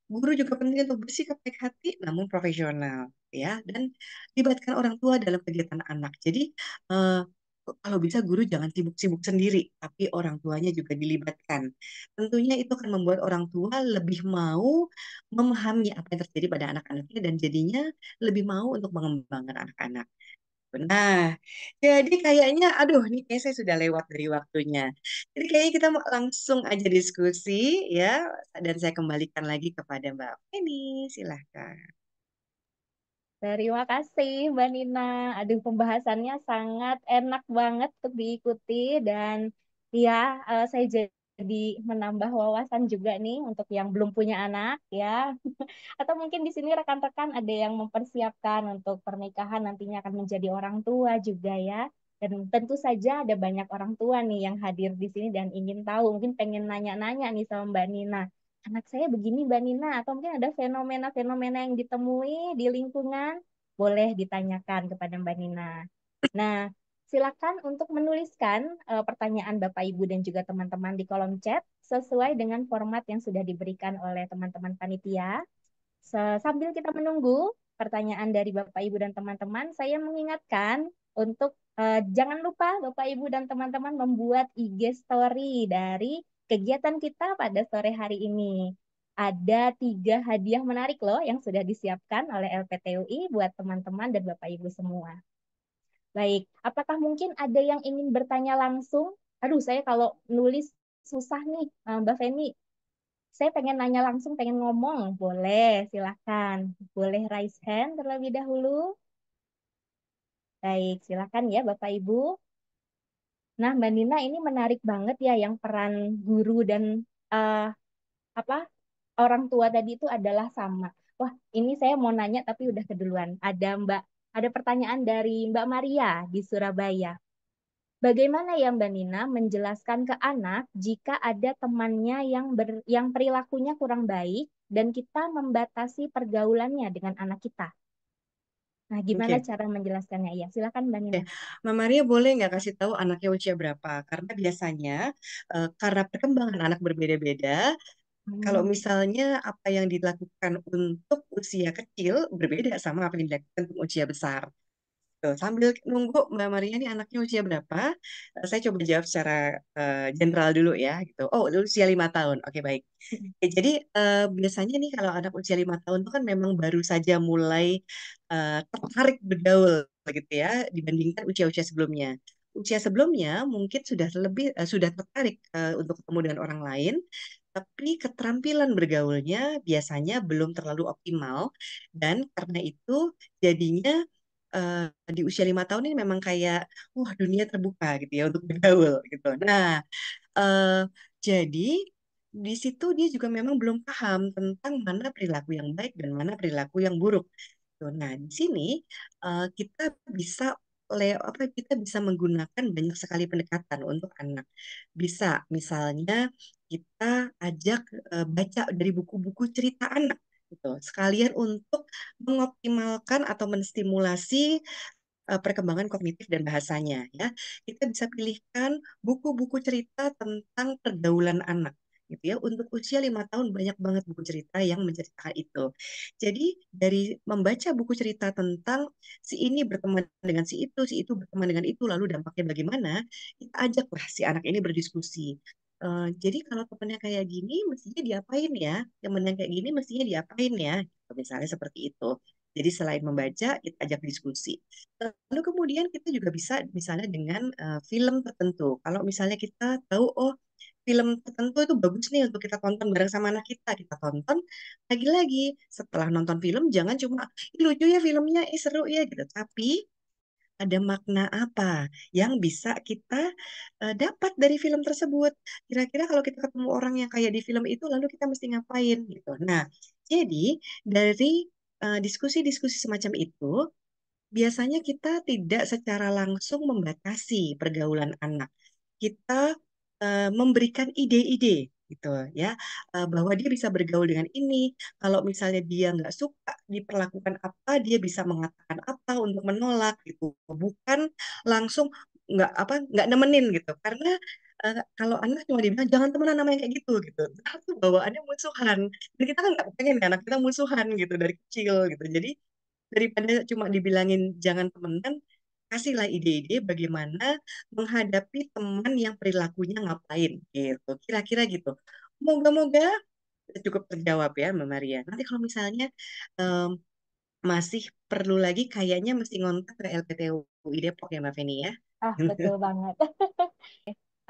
Guru juga penting untuk bersikap baik hati namun profesional ya dan libatkan orang tua dalam kegiatan anak. Jadi uh, kalau bisa guru jangan sibuk-sibuk sendiri, tapi orang tuanya juga dilibatkan. Tentunya itu akan membuat orang tua lebih mau memahami apa yang terjadi pada anak-anaknya dan jadinya lebih mau untuk mengembangkan anak-anak. Nah, jadi kayaknya, aduh, ini kayak saya sudah lewat dari waktunya. Jadi kayaknya kita mau langsung aja diskusi ya, dan saya kembalikan lagi kepada Mbak Penny, silahkan. Terima kasih Mbak Nina. Aduh pembahasannya sangat enak banget untuk diikuti dan ya uh, saya jadi menambah wawasan juga nih untuk yang belum punya anak ya. Atau mungkin di sini rekan-rekan ada yang mempersiapkan untuk pernikahan nantinya akan menjadi orang tua juga ya. Dan tentu saja ada banyak orang tua nih yang hadir di sini dan ingin tahu, mungkin pengen nanya-nanya nih sama Mbak Nina anak saya begini Mbak Nina atau mungkin ada fenomena-fenomena yang ditemui di lingkungan boleh ditanyakan kepada Mbak Nina. Nah, silakan untuk menuliskan uh, pertanyaan Bapak Ibu dan juga teman-teman di kolom chat sesuai dengan format yang sudah diberikan oleh teman-teman panitia. Sambil kita menunggu pertanyaan dari Bapak Ibu dan teman-teman, saya mengingatkan untuk uh, jangan lupa Bapak Ibu dan teman-teman membuat IG story dari kegiatan kita pada sore hari ini. Ada tiga hadiah menarik loh yang sudah disiapkan oleh LPTUI buat teman-teman dan Bapak Ibu semua. Baik, apakah mungkin ada yang ingin bertanya langsung? Aduh, saya kalau nulis susah nih, eh, Mbak Feni. Saya pengen nanya langsung, pengen ngomong. Boleh, Silakan, Boleh raise hand terlebih dahulu. Baik, silakan ya Bapak Ibu. Nah, Mbak Nina ini menarik banget ya yang peran guru dan uh, apa orang tua tadi itu adalah sama. Wah, ini saya mau nanya tapi udah keduluan. Ada Mbak, ada pertanyaan dari Mbak Maria di Surabaya. Bagaimana ya Mbak Nina menjelaskan ke anak jika ada temannya yang ber, yang perilakunya kurang baik dan kita membatasi pergaulannya dengan anak kita? Nah, gimana Oke. cara menjelaskannya? Ya, silakan Mbak Nina. Oke. Mbak Maria boleh nggak kasih tahu anaknya usia berapa? Karena biasanya uh, karena perkembangan anak berbeda-beda, kalau hmm. misalnya apa yang dilakukan untuk usia kecil berbeda sama apa yang dilakukan untuk usia besar gitu. sambil nunggu Mbak Maria ini anaknya usia berapa, eh, saya coba jawab secara uh, general dulu ya, gitu. Oh, usia lima tahun. Oke, baik. Ya, jadi uh, biasanya nih kalau anak usia lima tahun itu kan memang baru saja mulai uh, tertarik bergaul, gitu ya, dibandingkan usia-usia sebelumnya. Usia sebelumnya mungkin sudah lebih uh, sudah tertarik uh, untuk ketemu dengan orang lain, tapi keterampilan bergaulnya biasanya belum terlalu optimal dan karena itu jadinya uh, di usia lima tahun ini memang kayak wah dunia terbuka gitu ya untuk bergaul gitu. Nah, uh, jadi di situ dia juga memang belum paham tentang mana perilaku yang baik dan mana perilaku yang buruk. Nah, di sini uh, kita bisa Leo, apa kita bisa menggunakan banyak sekali pendekatan untuk anak. Bisa misalnya kita ajak uh, baca dari buku-buku cerita anak gitu. Sekalian untuk mengoptimalkan atau menstimulasi eh, perkembangan kognitif dan bahasanya ya. Kita bisa pilihkan buku-buku cerita tentang pergaulan anak gitu ya. Untuk usia lima tahun banyak banget buku cerita yang menceritakan itu. Jadi dari membaca buku cerita tentang si ini berteman dengan si itu, si itu berteman dengan itu, lalu dampaknya bagaimana? Kita ajaklah si anak ini berdiskusi. Eh, jadi kalau temennya kayak gini mestinya diapain ya? temennya yang kayak gini mestinya diapain ya? Gitu, misalnya seperti itu. Jadi selain membaca, kita ajak diskusi. Lalu kemudian kita juga bisa misalnya dengan uh, film tertentu. Kalau misalnya kita tahu, oh film tertentu itu bagus nih untuk kita tonton bareng sama anak kita. Kita tonton lagi-lagi. Setelah nonton film, jangan cuma, lucu ya filmnya, Ih, seru ya gitu. Tapi ada makna apa yang bisa kita uh, dapat dari film tersebut. Kira-kira kalau kita ketemu orang yang kayak di film itu, lalu kita mesti ngapain gitu. Nah, jadi dari diskusi eh, diskusi-diskusi semacam itu, biasanya kita tidak secara langsung membatasi pergaulan anak. Kita uh, memberikan ide-ide gitu ya bahwa dia bisa bergaul dengan ini kalau misalnya dia nggak suka diperlakukan apa dia bisa mengatakan apa untuk menolak gitu bukan langsung nggak apa nggak nemenin gitu karena Uh, kalau anak cuma dibilang jangan temenan namanya kayak gitu gitu itu bawaannya musuhan dan kita kan nggak pengen ya, anak kita musuhan gitu dari kecil gitu jadi daripada cuma dibilangin jangan temenan kasihlah ide-ide bagaimana menghadapi teman yang perilakunya ngapain gitu. Kira-kira gitu. Moga-moga cukup terjawab ya Mbak Maria. Nanti kalau misalnya um, masih perlu lagi kayaknya mesti ngontak ke LPTUI Depok ya Mbak Feni ya. Ah, betul banget.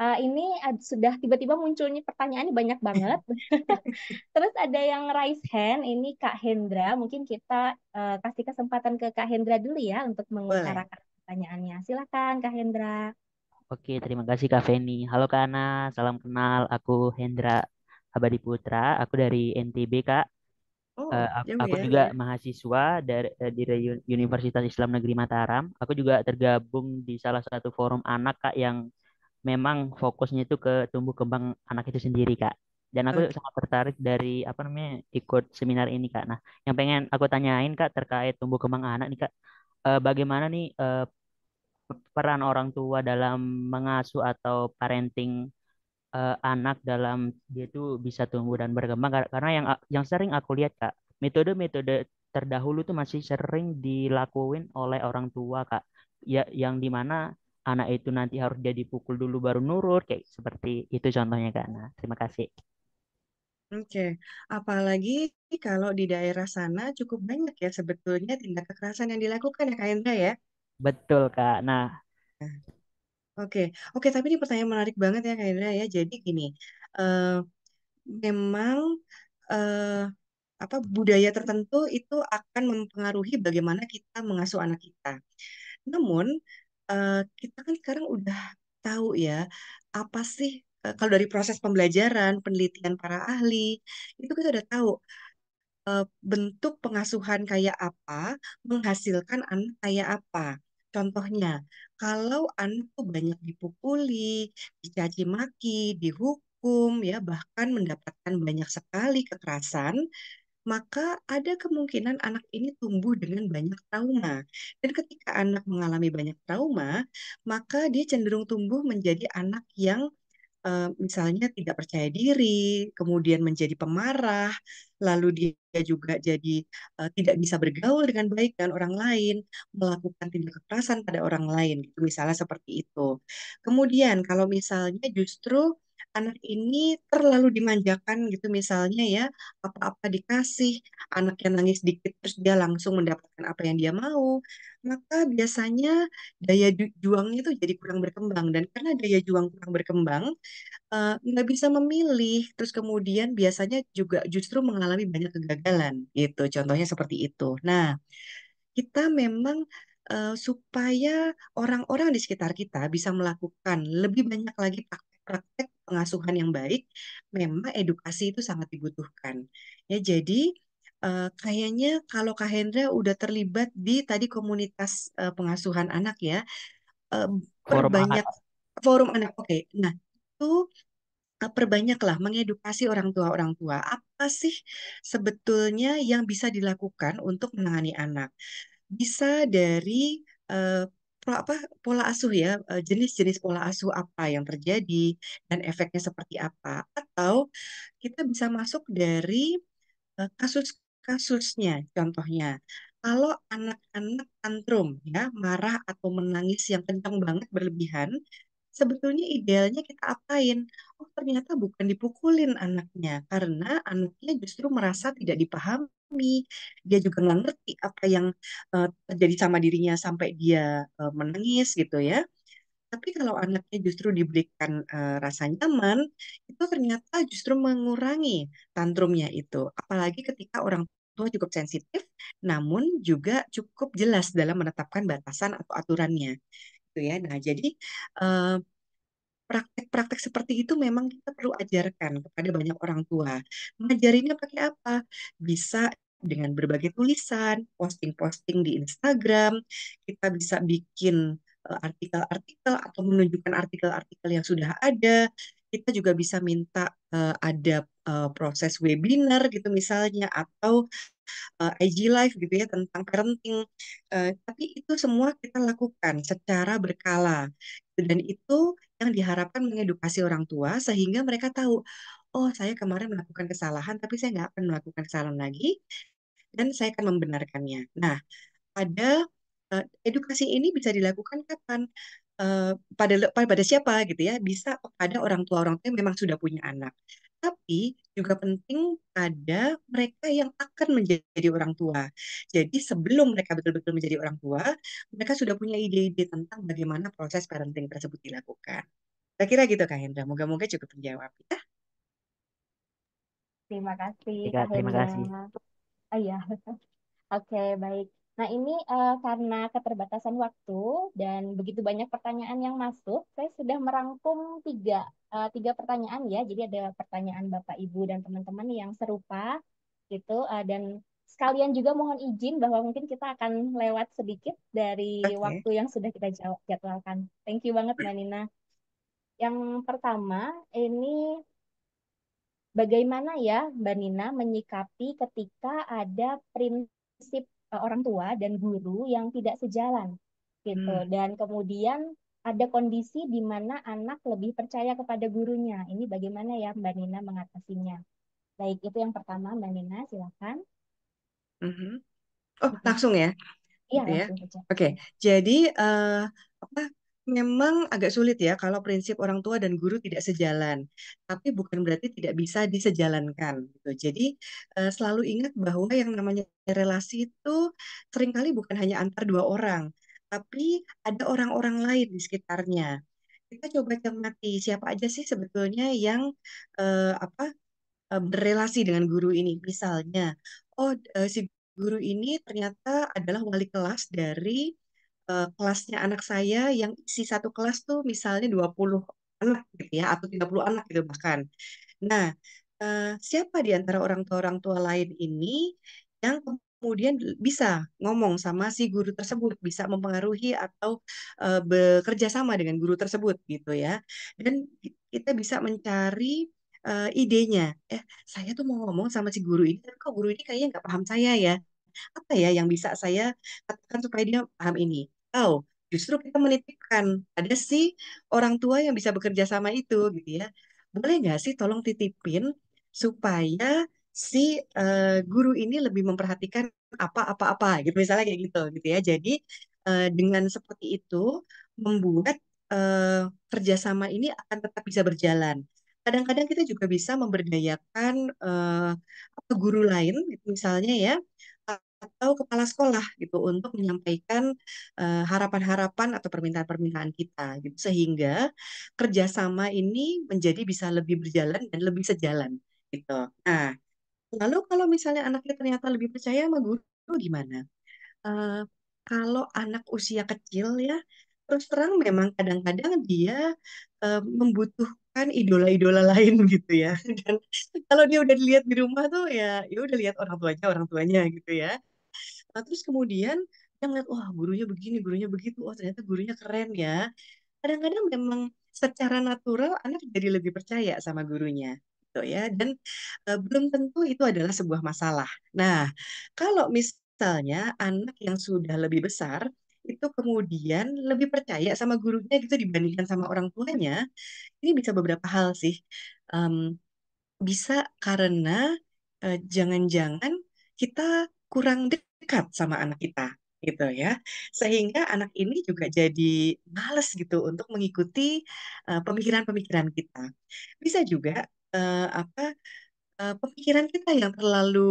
uh, ini sudah tiba-tiba munculnya pertanyaannya banyak banget. Terus ada yang raise hand, ini Kak Hendra. Mungkin kita uh, kasih kesempatan ke Kak Hendra dulu ya untuk mengutarakan pertanyaannya. Silakan Kak Hendra. Oke, terima kasih Kak Feni. Halo Kak Ana, salam kenal. Aku Hendra Abadi Putra. Aku dari NTB, Kak. Oh, eh, uh, aku, aku ya, juga mahasiswa dari eh, di Universitas Islam Negeri Mataram. Aku juga tergabung di salah satu forum anak kak yang memang fokusnya itu ke tumbuh kembang anak itu sendiri kak. Dan aku okay. sangat tertarik dari apa namanya ikut seminar ini kak. Nah, yang pengen aku tanyain kak terkait tumbuh kembang anak nih kak uh, bagaimana nih uh, peran orang tua dalam mengasuh atau parenting uh, anak dalam dia tuh bisa tumbuh dan berkembang karena yang yang sering aku lihat Kak, metode-metode terdahulu tuh masih sering dilakuin oleh orang tua Kak. Ya yang dimana anak itu nanti harus jadi pukul dulu baru nurut kayak seperti itu contohnya Kak. Nah, terima kasih. Oke, apalagi kalau di daerah sana cukup banyak ya sebetulnya tindak kekerasan yang dilakukan ya Kak Indra ya. Betul, Kak. Nah, okay. Nah. Oke, oke, tapi ini pertanyaan menarik banget ya Kak Indra ya. Jadi gini, uh, memang uh, apa budaya tertentu itu akan mempengaruhi bagaimana kita mengasuh anak kita. Namun uh, kita kan sekarang udah tahu ya apa sih Eh, kalau dari proses pembelajaran, penelitian para ahli, itu kita udah tahu eh, bentuk pengasuhan kayak apa menghasilkan anak kayak apa. Contohnya, kalau anak tuh banyak dipukuli, dicaci maki, dihukum, ya bahkan mendapatkan banyak sekali kekerasan, maka ada kemungkinan anak ini tumbuh dengan banyak trauma. Dan ketika anak mengalami banyak trauma, maka dia cenderung tumbuh menjadi anak yang misalnya tidak percaya diri, kemudian menjadi pemarah, lalu dia juga jadi uh, tidak bisa bergaul dengan baik dengan orang lain, melakukan tindak kekerasan pada orang lain, gitu, misalnya seperti itu. Kemudian kalau misalnya justru anak ini terlalu dimanjakan gitu misalnya ya apa-apa dikasih anak yang nangis dikit terus dia langsung mendapatkan apa yang dia mau maka biasanya daya juangnya itu jadi kurang berkembang dan karena daya juang kurang berkembang uh, bisa memilih terus kemudian biasanya juga justru mengalami banyak kegagalan gitu contohnya seperti itu nah kita memang uh, supaya orang-orang di sekitar kita bisa melakukan lebih banyak lagi praktek praktek pengasuhan yang baik memang edukasi itu sangat dibutuhkan. Ya jadi uh, kayaknya kalau Kak Hendra udah terlibat di tadi komunitas uh, pengasuhan anak ya uh, forum perbanyak anak. forum anak oke okay. nah itu perbanyaklah mengedukasi orang tua orang tua apa sih sebetulnya yang bisa dilakukan untuk menangani anak bisa dari uh, apa pola asuh ya, eh, jenis-jenis pola asuh apa yang terjadi dan efeknya seperti apa. Atau kita bisa masuk dari eh, kasus-kasusnya, contohnya. Kalau anak-anak tantrum ya, marah atau menangis yang kencang banget berlebihan, sebetulnya idealnya kita apain? Oh, ternyata bukan dipukulin anaknya karena anaknya justru merasa tidak dipahami dia juga nggak ngerti apa yang, uh, terjadi sama dirinya sampai dia, uh, menangis gitu ya. Tapi kalau anaknya justru diberikan, uh, rasa nyaman, itu ternyata justru mengurangi tantrumnya itu. Apalagi ketika orang tua cukup sensitif, namun juga cukup jelas dalam menetapkan batasan atau aturannya, gitu ya. Nah jadi, uh, praktek-praktek seperti itu memang kita perlu ajarkan kepada banyak orang tua. mengajarinya pakai apa? Bisa dengan berbagai tulisan, posting-posting di Instagram, kita bisa bikin eh, artikel-artikel atau menunjukkan artikel-artikel yang sudah ada. Kita juga bisa minta uh, ada uh, proses webinar gitu misalnya atau uh, IG live gitu ya tentang parenting. Uh, tapi itu semua kita lakukan secara berkala dan itu yang diharapkan mengedukasi orang tua sehingga mereka tahu, oh saya kemarin melakukan kesalahan tapi saya nggak akan melakukan kesalahan lagi dan saya akan membenarkannya. Nah, pada eh, edukasi ini bisa dilakukan kapan? Eh, pada pada siapa gitu ya bisa pada orang tua orang tua yang memang sudah punya anak tapi juga penting ada mereka yang akan menjadi orang tua. Jadi sebelum mereka betul-betul menjadi orang tua, mereka sudah punya ide-ide tentang bagaimana proses parenting tersebut dilakukan. Saya kira gitu Kak Hendra, moga-moga cukup menjawab ya. Terima kasih. Iya, Terima kasih. Oh, iya. Oke, okay, baik. Nah, ini uh, karena keterbatasan waktu dan begitu banyak pertanyaan yang masuk, saya sudah merangkum tiga, uh, tiga pertanyaan ya. Jadi ada pertanyaan Bapak, Ibu, dan teman-teman yang serupa gitu. Uh, dan sekalian juga mohon izin bahwa mungkin kita akan lewat sedikit dari okay. waktu yang sudah kita jadwalkan. Thank you banget, Mbak Nina. Yang pertama, ini bagaimana ya Mbak Nina menyikapi ketika ada prinsip Eh, orang tua dan guru yang tidak sejalan gitu hmm. dan kemudian ada kondisi di mana anak lebih percaya kepada gurunya. Ini bagaimana ya Mbak Nina mengatasinya? Baik, itu yang pertama Mbak Nina, silakan. Mm -hmm. Oh, mm-hmm. langsung ya? Iya, gitu ya. Oke, okay. jadi uh, apa Memang agak sulit ya kalau prinsip orang tua dan guru tidak sejalan, tapi bukan berarti tidak bisa disejalankan gitu. Jadi eh, selalu ingat bahwa yang namanya relasi itu seringkali bukan hanya antar dua orang, tapi ada orang-orang lain di sekitarnya. Kita coba cermati siapa aja sih sebetulnya yang eh, apa eh, berrelasi dengan guru ini. Misalnya, oh eh, si guru ini ternyata adalah wali kelas dari Eh, kelasnya anak saya yang isi satu kelas tuh misalnya 20 anak gitu ya atau 30 anak gitu bahkan. Nah, eh, siapa di antara orang tua-orang tua lain ini yang kemudian bisa ngomong sama si guru tersebut, bisa mempengaruhi atau eh, bekerja sama dengan guru tersebut gitu ya. Dan kita bisa mencari uh, idenya. Eh, saya tuh mau ngomong sama si guru ini, kok guru ini kayaknya nggak paham saya ya. Apa ya yang bisa saya katakan supaya dia paham ini? atau justru kita menitipkan ada si orang tua yang bisa bekerja sama itu gitu ya boleh nggak sih tolong titipin supaya si uh, guru ini lebih memperhatikan apa-apa-apa gitu misalnya kayak gitu gitu ya jadi uh, dengan seperti itu membuat uh, kerjasama ini akan tetap bisa berjalan kadang-kadang kita juga bisa memberdayakan uh, guru lain misalnya ya atau kepala sekolah gitu untuk menyampaikan harapan eh, harapan-harapan atau permintaan-permintaan kita gitu sehingga kerjasama ini menjadi bisa lebih berjalan dan lebih sejalan gitu. Nah, lalu kalau misalnya anaknya ternyata lebih percaya sama guru gimana? Uh, kalau anak usia kecil ya terus terang memang kadang-kadang dia uh, membutuhkan idola-idola lain gitu ya dan kalau dia udah dilihat di rumah tuh ya ya udah lihat orang tuanya orang tuanya gitu ya Nah, terus kemudian yang lihat wah gurunya begini, gurunya begitu, Oh, ternyata gurunya keren ya. Kadang-kadang memang secara natural anak jadi lebih percaya sama gurunya gitu ya dan e, belum tentu itu adalah sebuah masalah. Nah, kalau misalnya anak yang sudah lebih besar itu kemudian lebih percaya sama gurunya gitu dibandingkan sama orang tuanya, ini bisa beberapa hal sih. Um, bisa karena jangan e, jangan-jangan kita kurang dekat sama anak kita gitu ya sehingga anak ini juga jadi males gitu untuk mengikuti eh, pemikiran-pemikiran uh, kita bisa juga uh, apa uh, pemikiran kita yang terlalu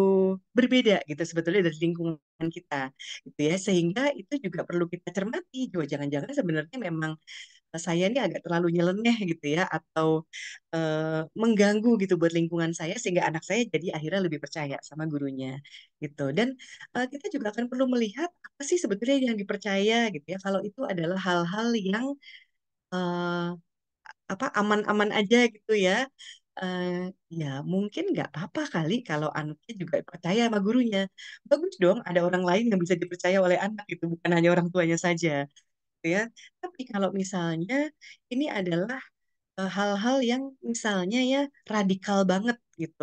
berbeda gitu sebetulnya dari lingkungan kita gitu ya sehingga itu juga perlu kita cermati juga jangan-jangan sebenarnya memang saya ini agak terlalu nyeleneh gitu ya atau e, mengganggu gitu buat lingkungan saya sehingga anak saya jadi akhirnya lebih percaya sama gurunya gitu dan e, kita juga akan perlu melihat apa sih sebetulnya yang dipercaya gitu ya kalau itu adalah hal-hal yang e, apa aman-aman aja gitu ya uh, ya mungkin nggak apa-apa kali kalau anaknya juga percaya sama gurunya bagus dong ada orang lain yang bisa dipercaya oleh anak gitu bukan hanya orang tuanya saja Gitu ya. Tapi kalau misalnya ini adalah eh, hal-hal yang misalnya ya radikal banget gitu.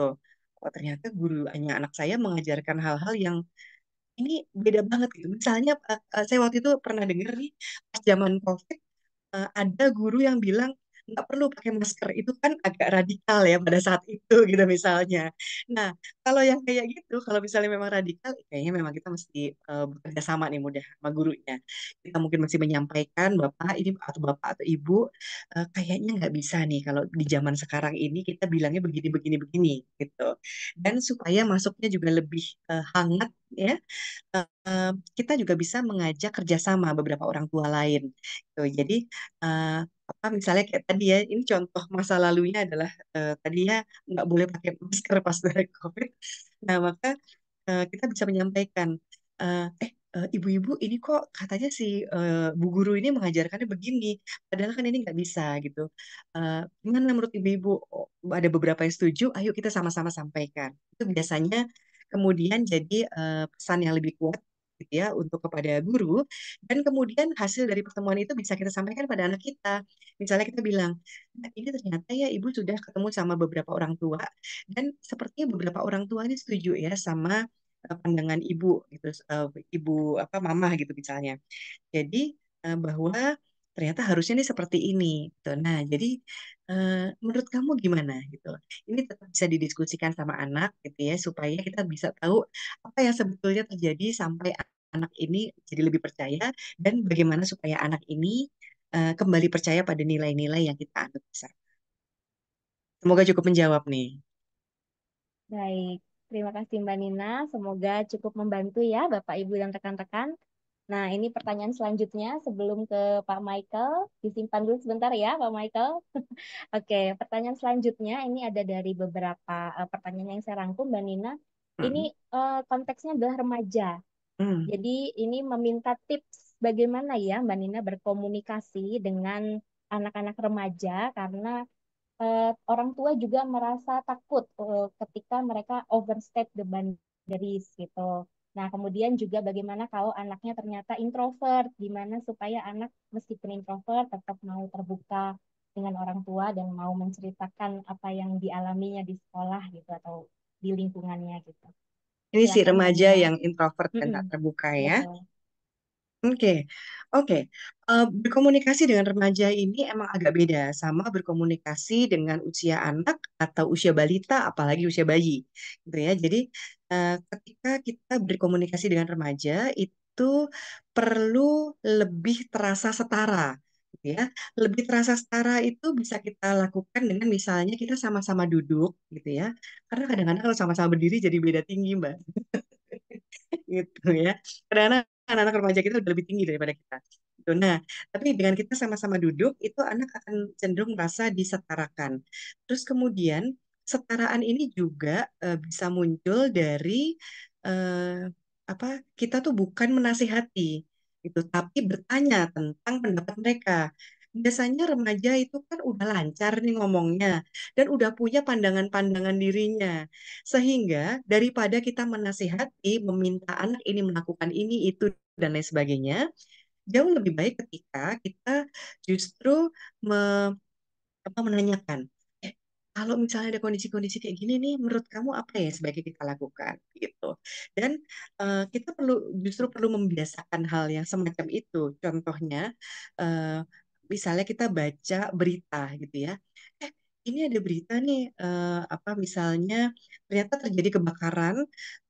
Oh, ternyata gurunya anak saya mengajarkan hal-hal yang ini beda banget gitu. Misalnya eh, eh, saya waktu itu pernah dengar nih pas zaman COVID ada guru yang bilang nggak perlu pakai masker itu kan agak radikal ya pada saat itu gitu misalnya. Nah kalau yang kayak gitu kalau misalnya memang radikal kayaknya memang kita mesti uh, bekerja sama nih mudah sama gurunya. Kita mungkin masih menyampaikan bapak ini atau bapak atau ibu uh, kayaknya nggak bisa nih kalau di zaman sekarang ini kita bilangnya begini begini begini gitu. Dan supaya masuknya juga lebih uh, hangat ya uh, kita juga bisa mengajak kerjasama beberapa orang tua lain. Gitu. Jadi uh, apa misalnya kayak tadi ya ini contoh masa lalunya adalah eh, tadinya nggak boleh pakai masker pas dari COVID nah maka uh, kita bisa menyampaikan eh, eh, eh ibu-ibu ini kok katanya si uh, bu guru ini mengajarkannya begini padahal kan ini nggak bisa gitu uh, gimana menurut ibu-ibu oh, ada beberapa yang setuju ayo kita sama-sama sampaikan itu biasanya kemudian jadi uh, pesan yang lebih kuat gitu ya untuk kepada guru dan kemudian hasil dari pertemuan itu bisa kita sampaikan pada anak kita. Misalnya kita bilang, nah, ini ternyata ya ibu sudah ketemu sama beberapa orang tua dan sepertinya beberapa orang tua ini setuju ya sama eh, pandangan ibu gitu eh, ibu apa mama gitu misalnya jadi eh, bahwa ternyata harusnya ini seperti ini gitu. nah jadi Eh, menurut kamu gimana gitu? Ini tetap bisa didiskusikan sama anak gitu ya supaya kita bisa tahu apa yang sebetulnya terjadi sampai anak ini jadi lebih percaya dan bagaimana supaya anak ini uh, kembali percaya pada nilai-nilai yang kita anut besar. Semoga cukup menjawab nih. Baik, terima kasih Mbak Nina. Semoga cukup membantu ya Bapak Ibu dan rekan-rekan. Nah, ini pertanyaan selanjutnya sebelum ke Pak Michael. Disimpan dulu sebentar ya, Pak Michael. Oke, pertanyaan selanjutnya ini ada dari beberapa uh, pertanyaan yang saya rangkum, Mbak Nina. Hmm. Ini uh, konteksnya adalah remaja. Hmm. Jadi ini meminta tips bagaimana ya Mbak Nina berkomunikasi dengan anak-anak remaja karena uh, orang tua juga merasa takut uh, ketika mereka overstep the boundaries gitu. Nah, kemudian juga bagaimana kalau anaknya ternyata introvert, gimana supaya anak meskipun introvert tetap mau terbuka dengan orang tua dan mau menceritakan apa yang dialaminya di sekolah gitu atau di lingkungannya gitu. Ini ya, si remaja yang introvert dan mm -hmm. terbuka ya. Oke, okay. oke. Okay. Uh, eh, berkomunikasi dengan remaja ini emang agak beda sama berkomunikasi dengan usia anak atau usia balita, apalagi usia bayi, gitu ya. Jadi Eh, ketika kita berkomunikasi dengan remaja itu perlu lebih terasa setara gitu ya. Lebih terasa setara itu bisa kita lakukan dengan misalnya kita sama-sama duduk gitu ya. Karena kadang-kadang kalau sama-sama berdiri jadi beda tinggi, Mbak. gitu ya. Karena anak-anak remaja kita udah lebih tinggi daripada kita. Gitu. Nah, tapi dengan kita sama-sama duduk itu anak akan cenderung merasa disetarakan. Terus kemudian kesetaraan ini juga uh, bisa muncul dari uh, apa kita tuh bukan menasihati gitu tapi bertanya tentang pendapat mereka biasanya remaja itu kan udah lancar nih ngomongnya dan udah punya pandangan-pandangan dirinya sehingga daripada kita menasihati meminta anak ini melakukan ini itu dan lain sebagainya jauh lebih baik ketika kita justru me, apa, menanyakan kalau misalnya ada kondisi-kondisi kayak gini nih, menurut kamu apa ya sebaiknya kita lakukan gitu. Dan uh, kita perlu justru perlu membiasakan hal yang semacam itu. Contohnya, uh, misalnya kita baca berita gitu ya. Eh, ini ada berita nih, uh, apa misalnya ternyata terjadi kebakaran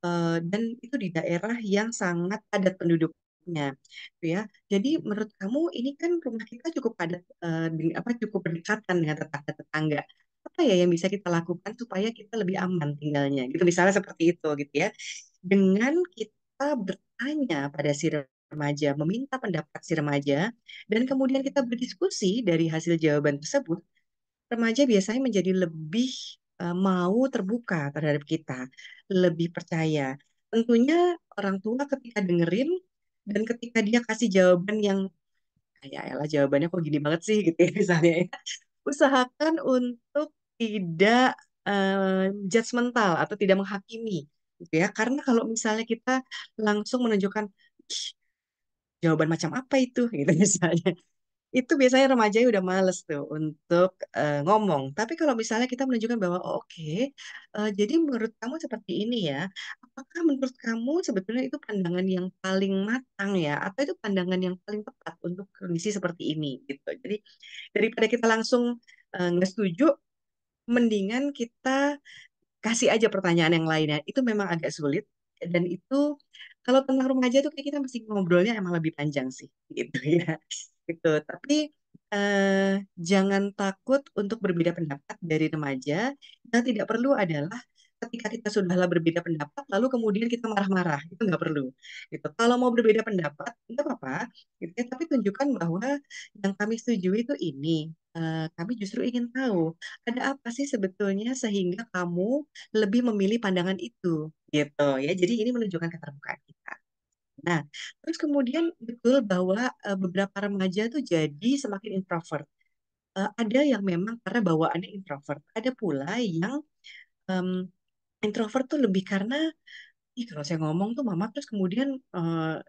uh, dan itu di daerah yang sangat padat penduduk nya gitu ya jadi menurut kamu ini kan rumah kita cukup padat uh, apa cukup berdekatan dengan tetangga tetangga apa ya yang bisa kita lakukan supaya kita lebih aman tinggalnya gitu misalnya seperti itu gitu ya dengan kita bertanya pada si remaja meminta pendapat si remaja dan kemudian kita berdiskusi dari hasil jawaban tersebut remaja biasanya menjadi lebih uh, mau terbuka terhadap kita lebih percaya tentunya orang tua ketika dengerin dan ketika dia kasih jawaban yang ya elah jawabannya kok gini banget sih gitu ya misalnya ya. Usahakan untuk tidak um, judgmental atau tidak menghakimi gitu ya. Karena kalau misalnya kita langsung menunjukkan jawaban macam apa itu gitu misalnya itu biasanya remaja udah males tuh untuk uh, ngomong. Tapi kalau misalnya kita menunjukkan bahwa oh, oke, uh, jadi menurut kamu seperti ini ya, apakah menurut kamu sebetulnya itu pandangan yang paling matang ya, atau itu pandangan yang paling tepat untuk kondisi seperti ini gitu. Jadi daripada kita langsung uh, nggak setuju, mendingan kita kasih aja pertanyaan yang lainnya. Itu memang agak sulit dan itu kalau tentang remaja tuh kayak kita mesti ngobrolnya emang lebih panjang sih gitu ya gitu. Tapi eh, jangan takut untuk berbeda pendapat dari remaja. Yang tidak perlu adalah ketika kita sudahlah berbeda pendapat lalu kemudian kita marah-marah itu nggak perlu gitu kalau mau berbeda pendapat nggak apa-apa gitu ya tapi tunjukkan bahwa yang kami setuju itu ini uh, kami justru ingin tahu ada apa sih sebetulnya sehingga kamu lebih memilih pandangan itu gitu ya jadi ini menunjukkan keterbukaan kita Nah, terus kemudian betul bahwa beberapa remaja tuh jadi semakin introvert. ada yang memang karena bawaannya introvert, ada pula yang um, introvert tuh lebih karena Ih, kalau saya ngomong tuh mama terus kemudian uh,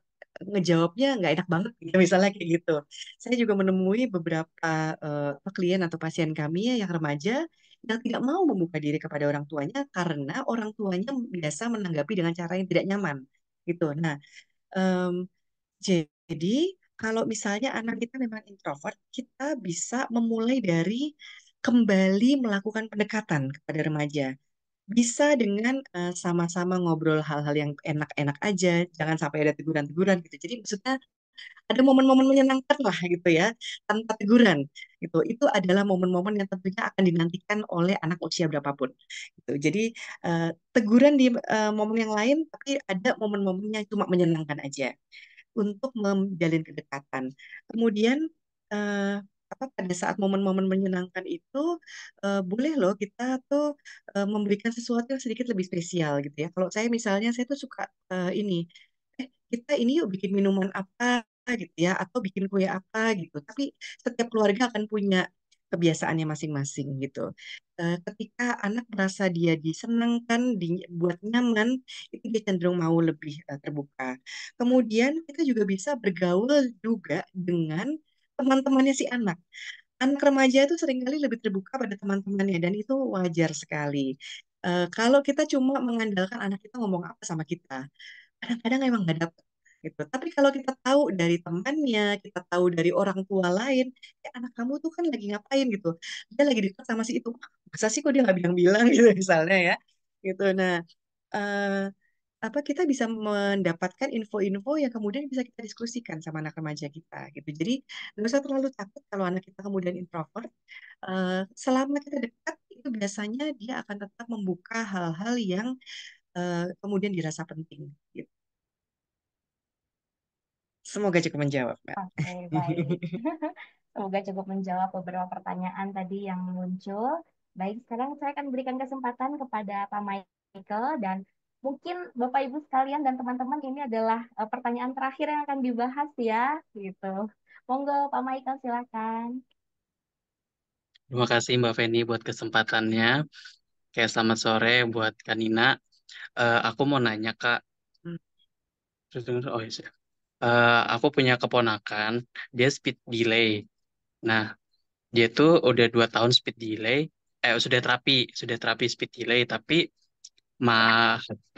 ngejawabnya nggak enak banget gitu, misalnya kayak gitu. Saya juga menemui beberapa uh, klien atau pasien kami ya yang remaja yang tidak mau membuka diri kepada orang tuanya karena orang tuanya biasa menanggapi dengan cara yang tidak nyaman gitu. Nah, Um, jadi kalau misalnya anak kita memang introvert, kita bisa memulai dari kembali melakukan pendekatan kepada remaja. Bisa dengan eh, sama-sama uh, ngobrol hal-hal yang enak-enak aja, jangan sampai ada teguran-teguran gitu. Jadi maksudnya ada momen-momen menyenangkan lah gitu ya tanpa teguran gitu itu adalah momen-momen yang tentunya akan dinantikan oleh anak usia berapapun gitu jadi uh, teguran di uh, momen yang lain tapi ada momen-momen yang cuma menyenangkan aja untuk menjalin kedekatan kemudian uh, apa pada saat momen-momen menyenangkan itu uh, boleh loh kita tuh uh, memberikan sesuatu yang sedikit lebih spesial gitu ya. Kalau saya misalnya saya tuh suka uh, ini kita ini yuk bikin minuman apa gitu ya atau bikin kue apa gitu tapi setiap keluarga akan punya kebiasaannya masing-masing gitu. Eh, ketika anak merasa dia disenangkan, dibuat nyaman, itu dia cenderung mau lebih eh, terbuka. Kemudian kita juga bisa bergaul juga dengan teman-temannya si anak. Anak remaja itu seringkali lebih terbuka pada teman-temannya dan itu wajar sekali. Eh, kalau kita cuma mengandalkan anak kita ngomong apa sama kita, kadang-kadang emang gak dapet gitu. Tapi kalau kita tahu dari temannya, kita tahu dari orang tua lain, ya anak kamu tuh kan lagi ngapain gitu. Dia lagi dekat sama si itu. Masa sih kok dia nggak bilang-bilang gitu misalnya ya. Gitu. Nah, uh, apa kita bisa mendapatkan info-info yang kemudian bisa kita diskusikan sama anak remaja kita gitu. Jadi nggak usah terlalu takut kalau anak kita kemudian introvert. Uh, selama kita dekat itu biasanya dia akan tetap membuka hal-hal yang Eh, kemudian dirasa penting. Gitu. Semoga cukup menjawab, Mbak. okay, baik. Semoga cukup menjawab beberapa pertanyaan tadi yang muncul. Baik, sekarang saya akan berikan kesempatan kepada Pak Michael dan mungkin Bapak Ibu sekalian dan teman-teman ini adalah eh, pertanyaan terakhir yang akan dibahas ya, gitu. Monggo Pak Michael silakan. Terima kasih Mbak Feni buat kesempatannya. Oke, selamat sore buat Kanina, Uh, aku mau nanya Kak. Hmm. Terus dengar, oh iya. Uh, aku punya keponakan, dia speed delay. Nah, dia tuh udah dua tahun speed delay. Eh, sudah terapi, sudah terapi speed delay, tapi ma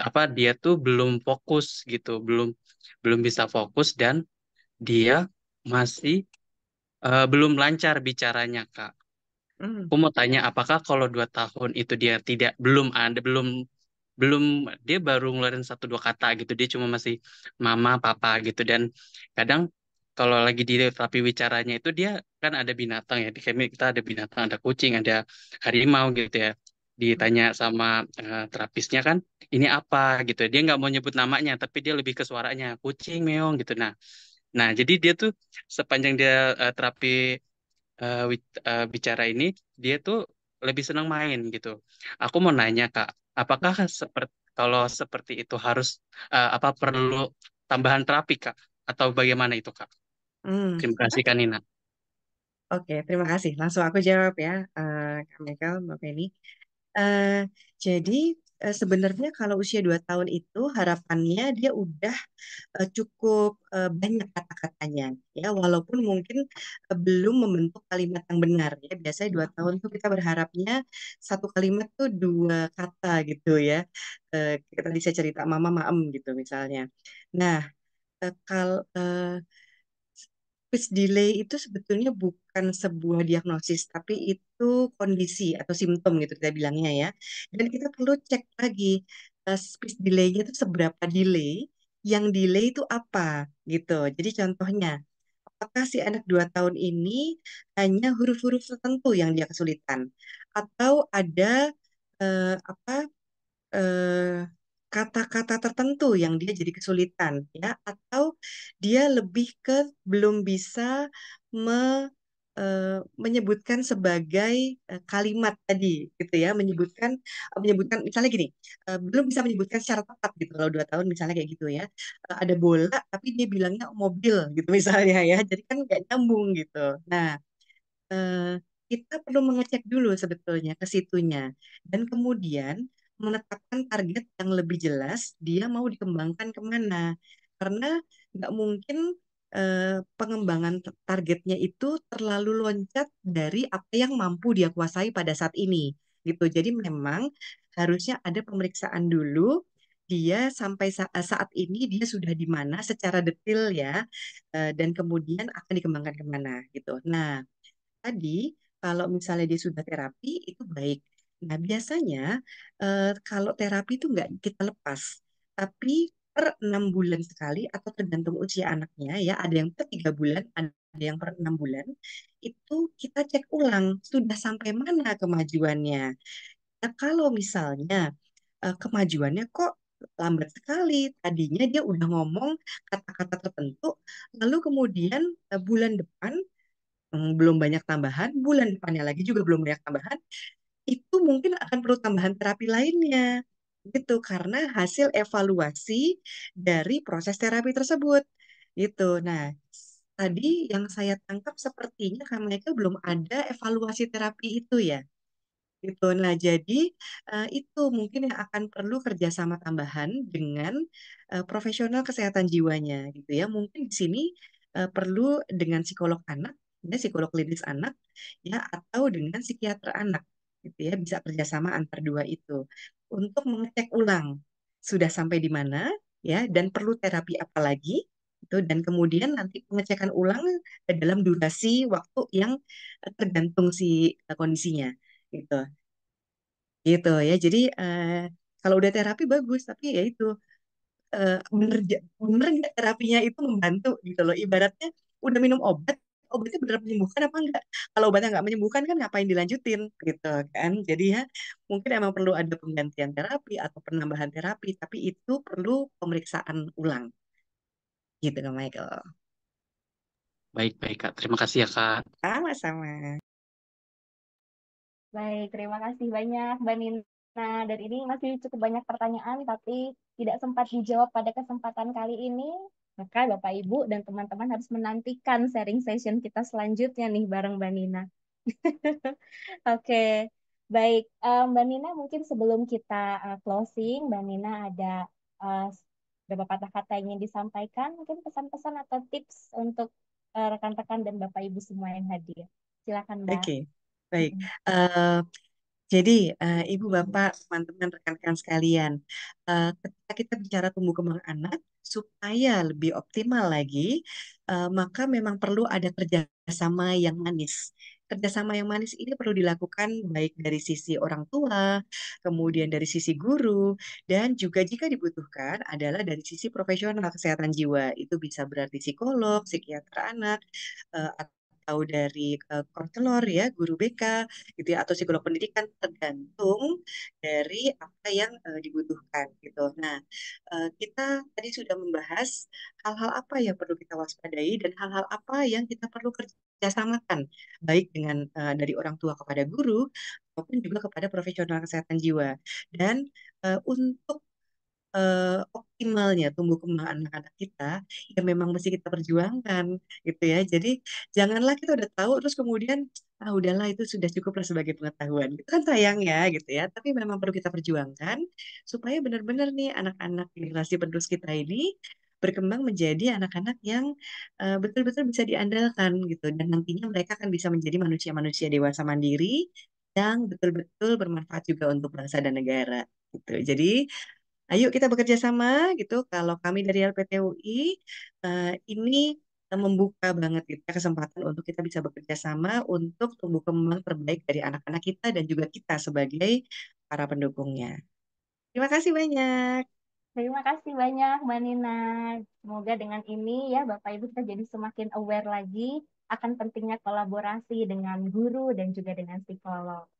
apa dia tuh belum fokus gitu, belum belum bisa fokus dan dia masih uh, belum lancar bicaranya, Kak. Hmm. Aku mau tanya, apakah kalau dua tahun itu dia tidak belum ada belum belum dia baru ngeluarin satu dua kata gitu dia cuma masih mama papa gitu dan kadang kalau lagi di terapi wicaranya itu dia kan ada binatang ya di kami kita ada binatang ada kucing ada harimau gitu ya ditanya sama uh, terapisnya kan ini apa gitu dia nggak mau nyebut namanya tapi dia lebih ke suaranya kucing meong gitu nah nah jadi dia tuh sepanjang dia uh, terapi uh, uh, bicara ini dia tuh lebih senang main gitu aku mau nanya kak apakah seperti kalau seperti itu harus uh, apa perlu tambahan terapi kak atau bagaimana itu kak? Hmm. Terima kasih kak Nina. Oke, terima kasih. Langsung aku jawab ya, uh, Kak Michael, Mbak Penny. Uh, eh, jadi Eh, sebenarnya kalau usia dua tahun itu harapannya dia udah eh, cukup eh, banyak kata-katanya ya walaupun mungkin belum membentuk kalimat yang benar ya biasanya dua iya. tahun itu kita berharapnya satu kalimat tuh dua kata gitu ya uh, tadi saya cerita mama maem gitu misalnya nah uh, kalau Speech delay itu sebetulnya bukan sebuah diagnosis, tapi itu kondisi atau simptom gitu kita bilangnya ya. Dan kita perlu cek lagi eh, speech delay-nya itu seberapa delay, yang delay itu apa gitu. Jadi contohnya, apakah si anak dua tahun ini hanya huruf-huruf tertentu yang dia kesulitan, atau ada eh, apa eh, kata-kata tertentu yang dia jadi kesulitan ya atau dia lebih ke belum bisa me, uh, menyebutkan sebagai uh, kalimat tadi gitu ya menyebutkan eh, menyebutkan misalnya gini uh, belum bisa menyebutkan secara tepat gitu kalau dua tahun misalnya kayak gitu ya uh, ada bola tapi dia bilangnya mobil gitu misalnya ya jadi kan nggak nyambung gitu nah uh, kita perlu mengecek dulu sebetulnya ke situnya dan kemudian menetapkan target yang lebih jelas dia mau dikembangkan kemana karena nggak mungkin eh, pengembangan targetnya itu terlalu loncat dari apa yang mampu dia kuasai pada saat ini gitu jadi memang harusnya ada pemeriksaan dulu dia sampai eh, saat ini dia sudah di mana secara detail ya eh, dan kemudian akan dikembangkan kemana gitu. Nah tadi kalau misalnya dia sudah terapi itu baik, Nah, biasanya uh, kalau terapi itu nggak kita lepas, tapi per enam bulan sekali atau tergantung usia anaknya ya, ada yang per tiga bulan, ada yang per enam bulan, itu kita cek ulang sudah sampai mana kemajuannya. Nah, kalau misalnya eh, kemajuannya kok lambat sekali. Tadinya dia udah ngomong kata-kata tertentu, lalu kemudian eh, bulan depan hmm, belum banyak tambahan, bulan depannya lagi juga belum banyak tambahan, itu mungkin akan perlu tambahan terapi lainnya gitu karena hasil evaluasi dari proses terapi tersebut gitu. Nah, tadi yang saya tangkap sepertinya karena mereka belum ada evaluasi terapi itu ya. Gitu. Nah, jadi uh, itu mungkin yang akan perlu kerjasama tambahan dengan uh, profesional kesehatan jiwanya gitu ya. Mungkin di sini uh, perlu dengan psikolog anak, ya psikolog klinis anak ya atau dengan psikiater anak gitu ya bisa kerjasama antar dua itu untuk mengecek ulang sudah sampai di mana ya dan perlu terapi apa lagi itu dan kemudian nanti pengecekan ulang dalam durasi waktu yang eh, tergantung si eh, kondisinya gitu gitu ya jadi uh, kalau udah terapi bagus tapi ya itu uh, bener bener terapinya itu membantu gitu loh ibaratnya udah minum obat obatnya benar menyembuhkan apa enggak kalau obatnya enggak menyembuhkan kan ngapain dilanjutin gitu kan jadi ya mungkin emang perlu ada penggantian terapi atau penambahan terapi tapi itu perlu pemeriksaan ulang gitu kan Michael baik baik kak terima kasih ya kak sama-sama baik terima kasih banyak mbak Nina Nah, dan ini masih cukup banyak pertanyaan, tapi tidak sempat dijawab pada kesempatan kali ini. Maka Bapak Ibu dan teman-teman harus menantikan sharing session kita selanjutnya nih bareng Mbak Nina. Oke, okay. baik. Eh, Mbak Nina mungkin sebelum kita eh, closing, Mbak Nina ada beberapa eh, kata-kata yang ingin disampaikan, mungkin pesan-pesan atau tips untuk rekan-rekan dan Bapak Ibu semua yang hadir. Silakan Mbak. Oke, okay. baik. Uh, jadi, uh, Ibu, Bapak, teman-teman, rekan-rekan sekalian, uh, ketika kita bicara tumbuh kembang anak, supaya lebih optimal lagi, uh, maka memang perlu ada kerjasama yang manis. Kerjasama yang manis ini perlu dilakukan baik dari sisi orang tua, kemudian dari sisi guru, dan juga jika dibutuhkan adalah dari sisi profesional kesehatan jiwa. Itu bisa berarti psikolog, psikiater anak, uh, atau dari konselor ya, guru BK gitu ya atau psikolog pendidikan tergantung dari apa yang uh, dibutuhkan gitu. Nah, uh, kita tadi sudah membahas hal-hal apa yang perlu kita waspadai dan hal-hal apa yang kita perlu kerjasamakan baik dengan uh, dari orang tua kepada guru maupun juga kepada profesional kesehatan jiwa. Dan uh, untuk uh, optimalnya tumbuh kembang anak-anak kita yang memang mesti kita perjuangkan gitu ya jadi janganlah kita udah tahu terus kemudian ah udahlah itu sudah cukup lah sebagai pengetahuan itu kan sayang ya gitu ya tapi memang perlu kita perjuangkan supaya benar-benar nih anak-anak generasi penerus kita ini berkembang menjadi anak-anak yang eh, betul-betul uh, bisa diandalkan gitu dan nantinya mereka akan bisa menjadi manusia-manusia dewasa mandiri yang betul-betul bermanfaat juga untuk bangsa dan negara gitu. Jadi Ayo kita bekerja sama gitu. Kalau kami dari LPT UI uh, eh, ini membuka banget kita gitu ya kesempatan untuk kita bisa bekerja sama untuk tumbuh kembang terbaik dari anak-anak kita dan juga kita sebagai para pendukungnya. Terima kasih banyak. Terima kasih banyak Mbak Nina. Semoga dengan ini ya Bapak Ibu kita jadi semakin aware lagi akan pentingnya kolaborasi dengan guru dan juga dengan psikolog.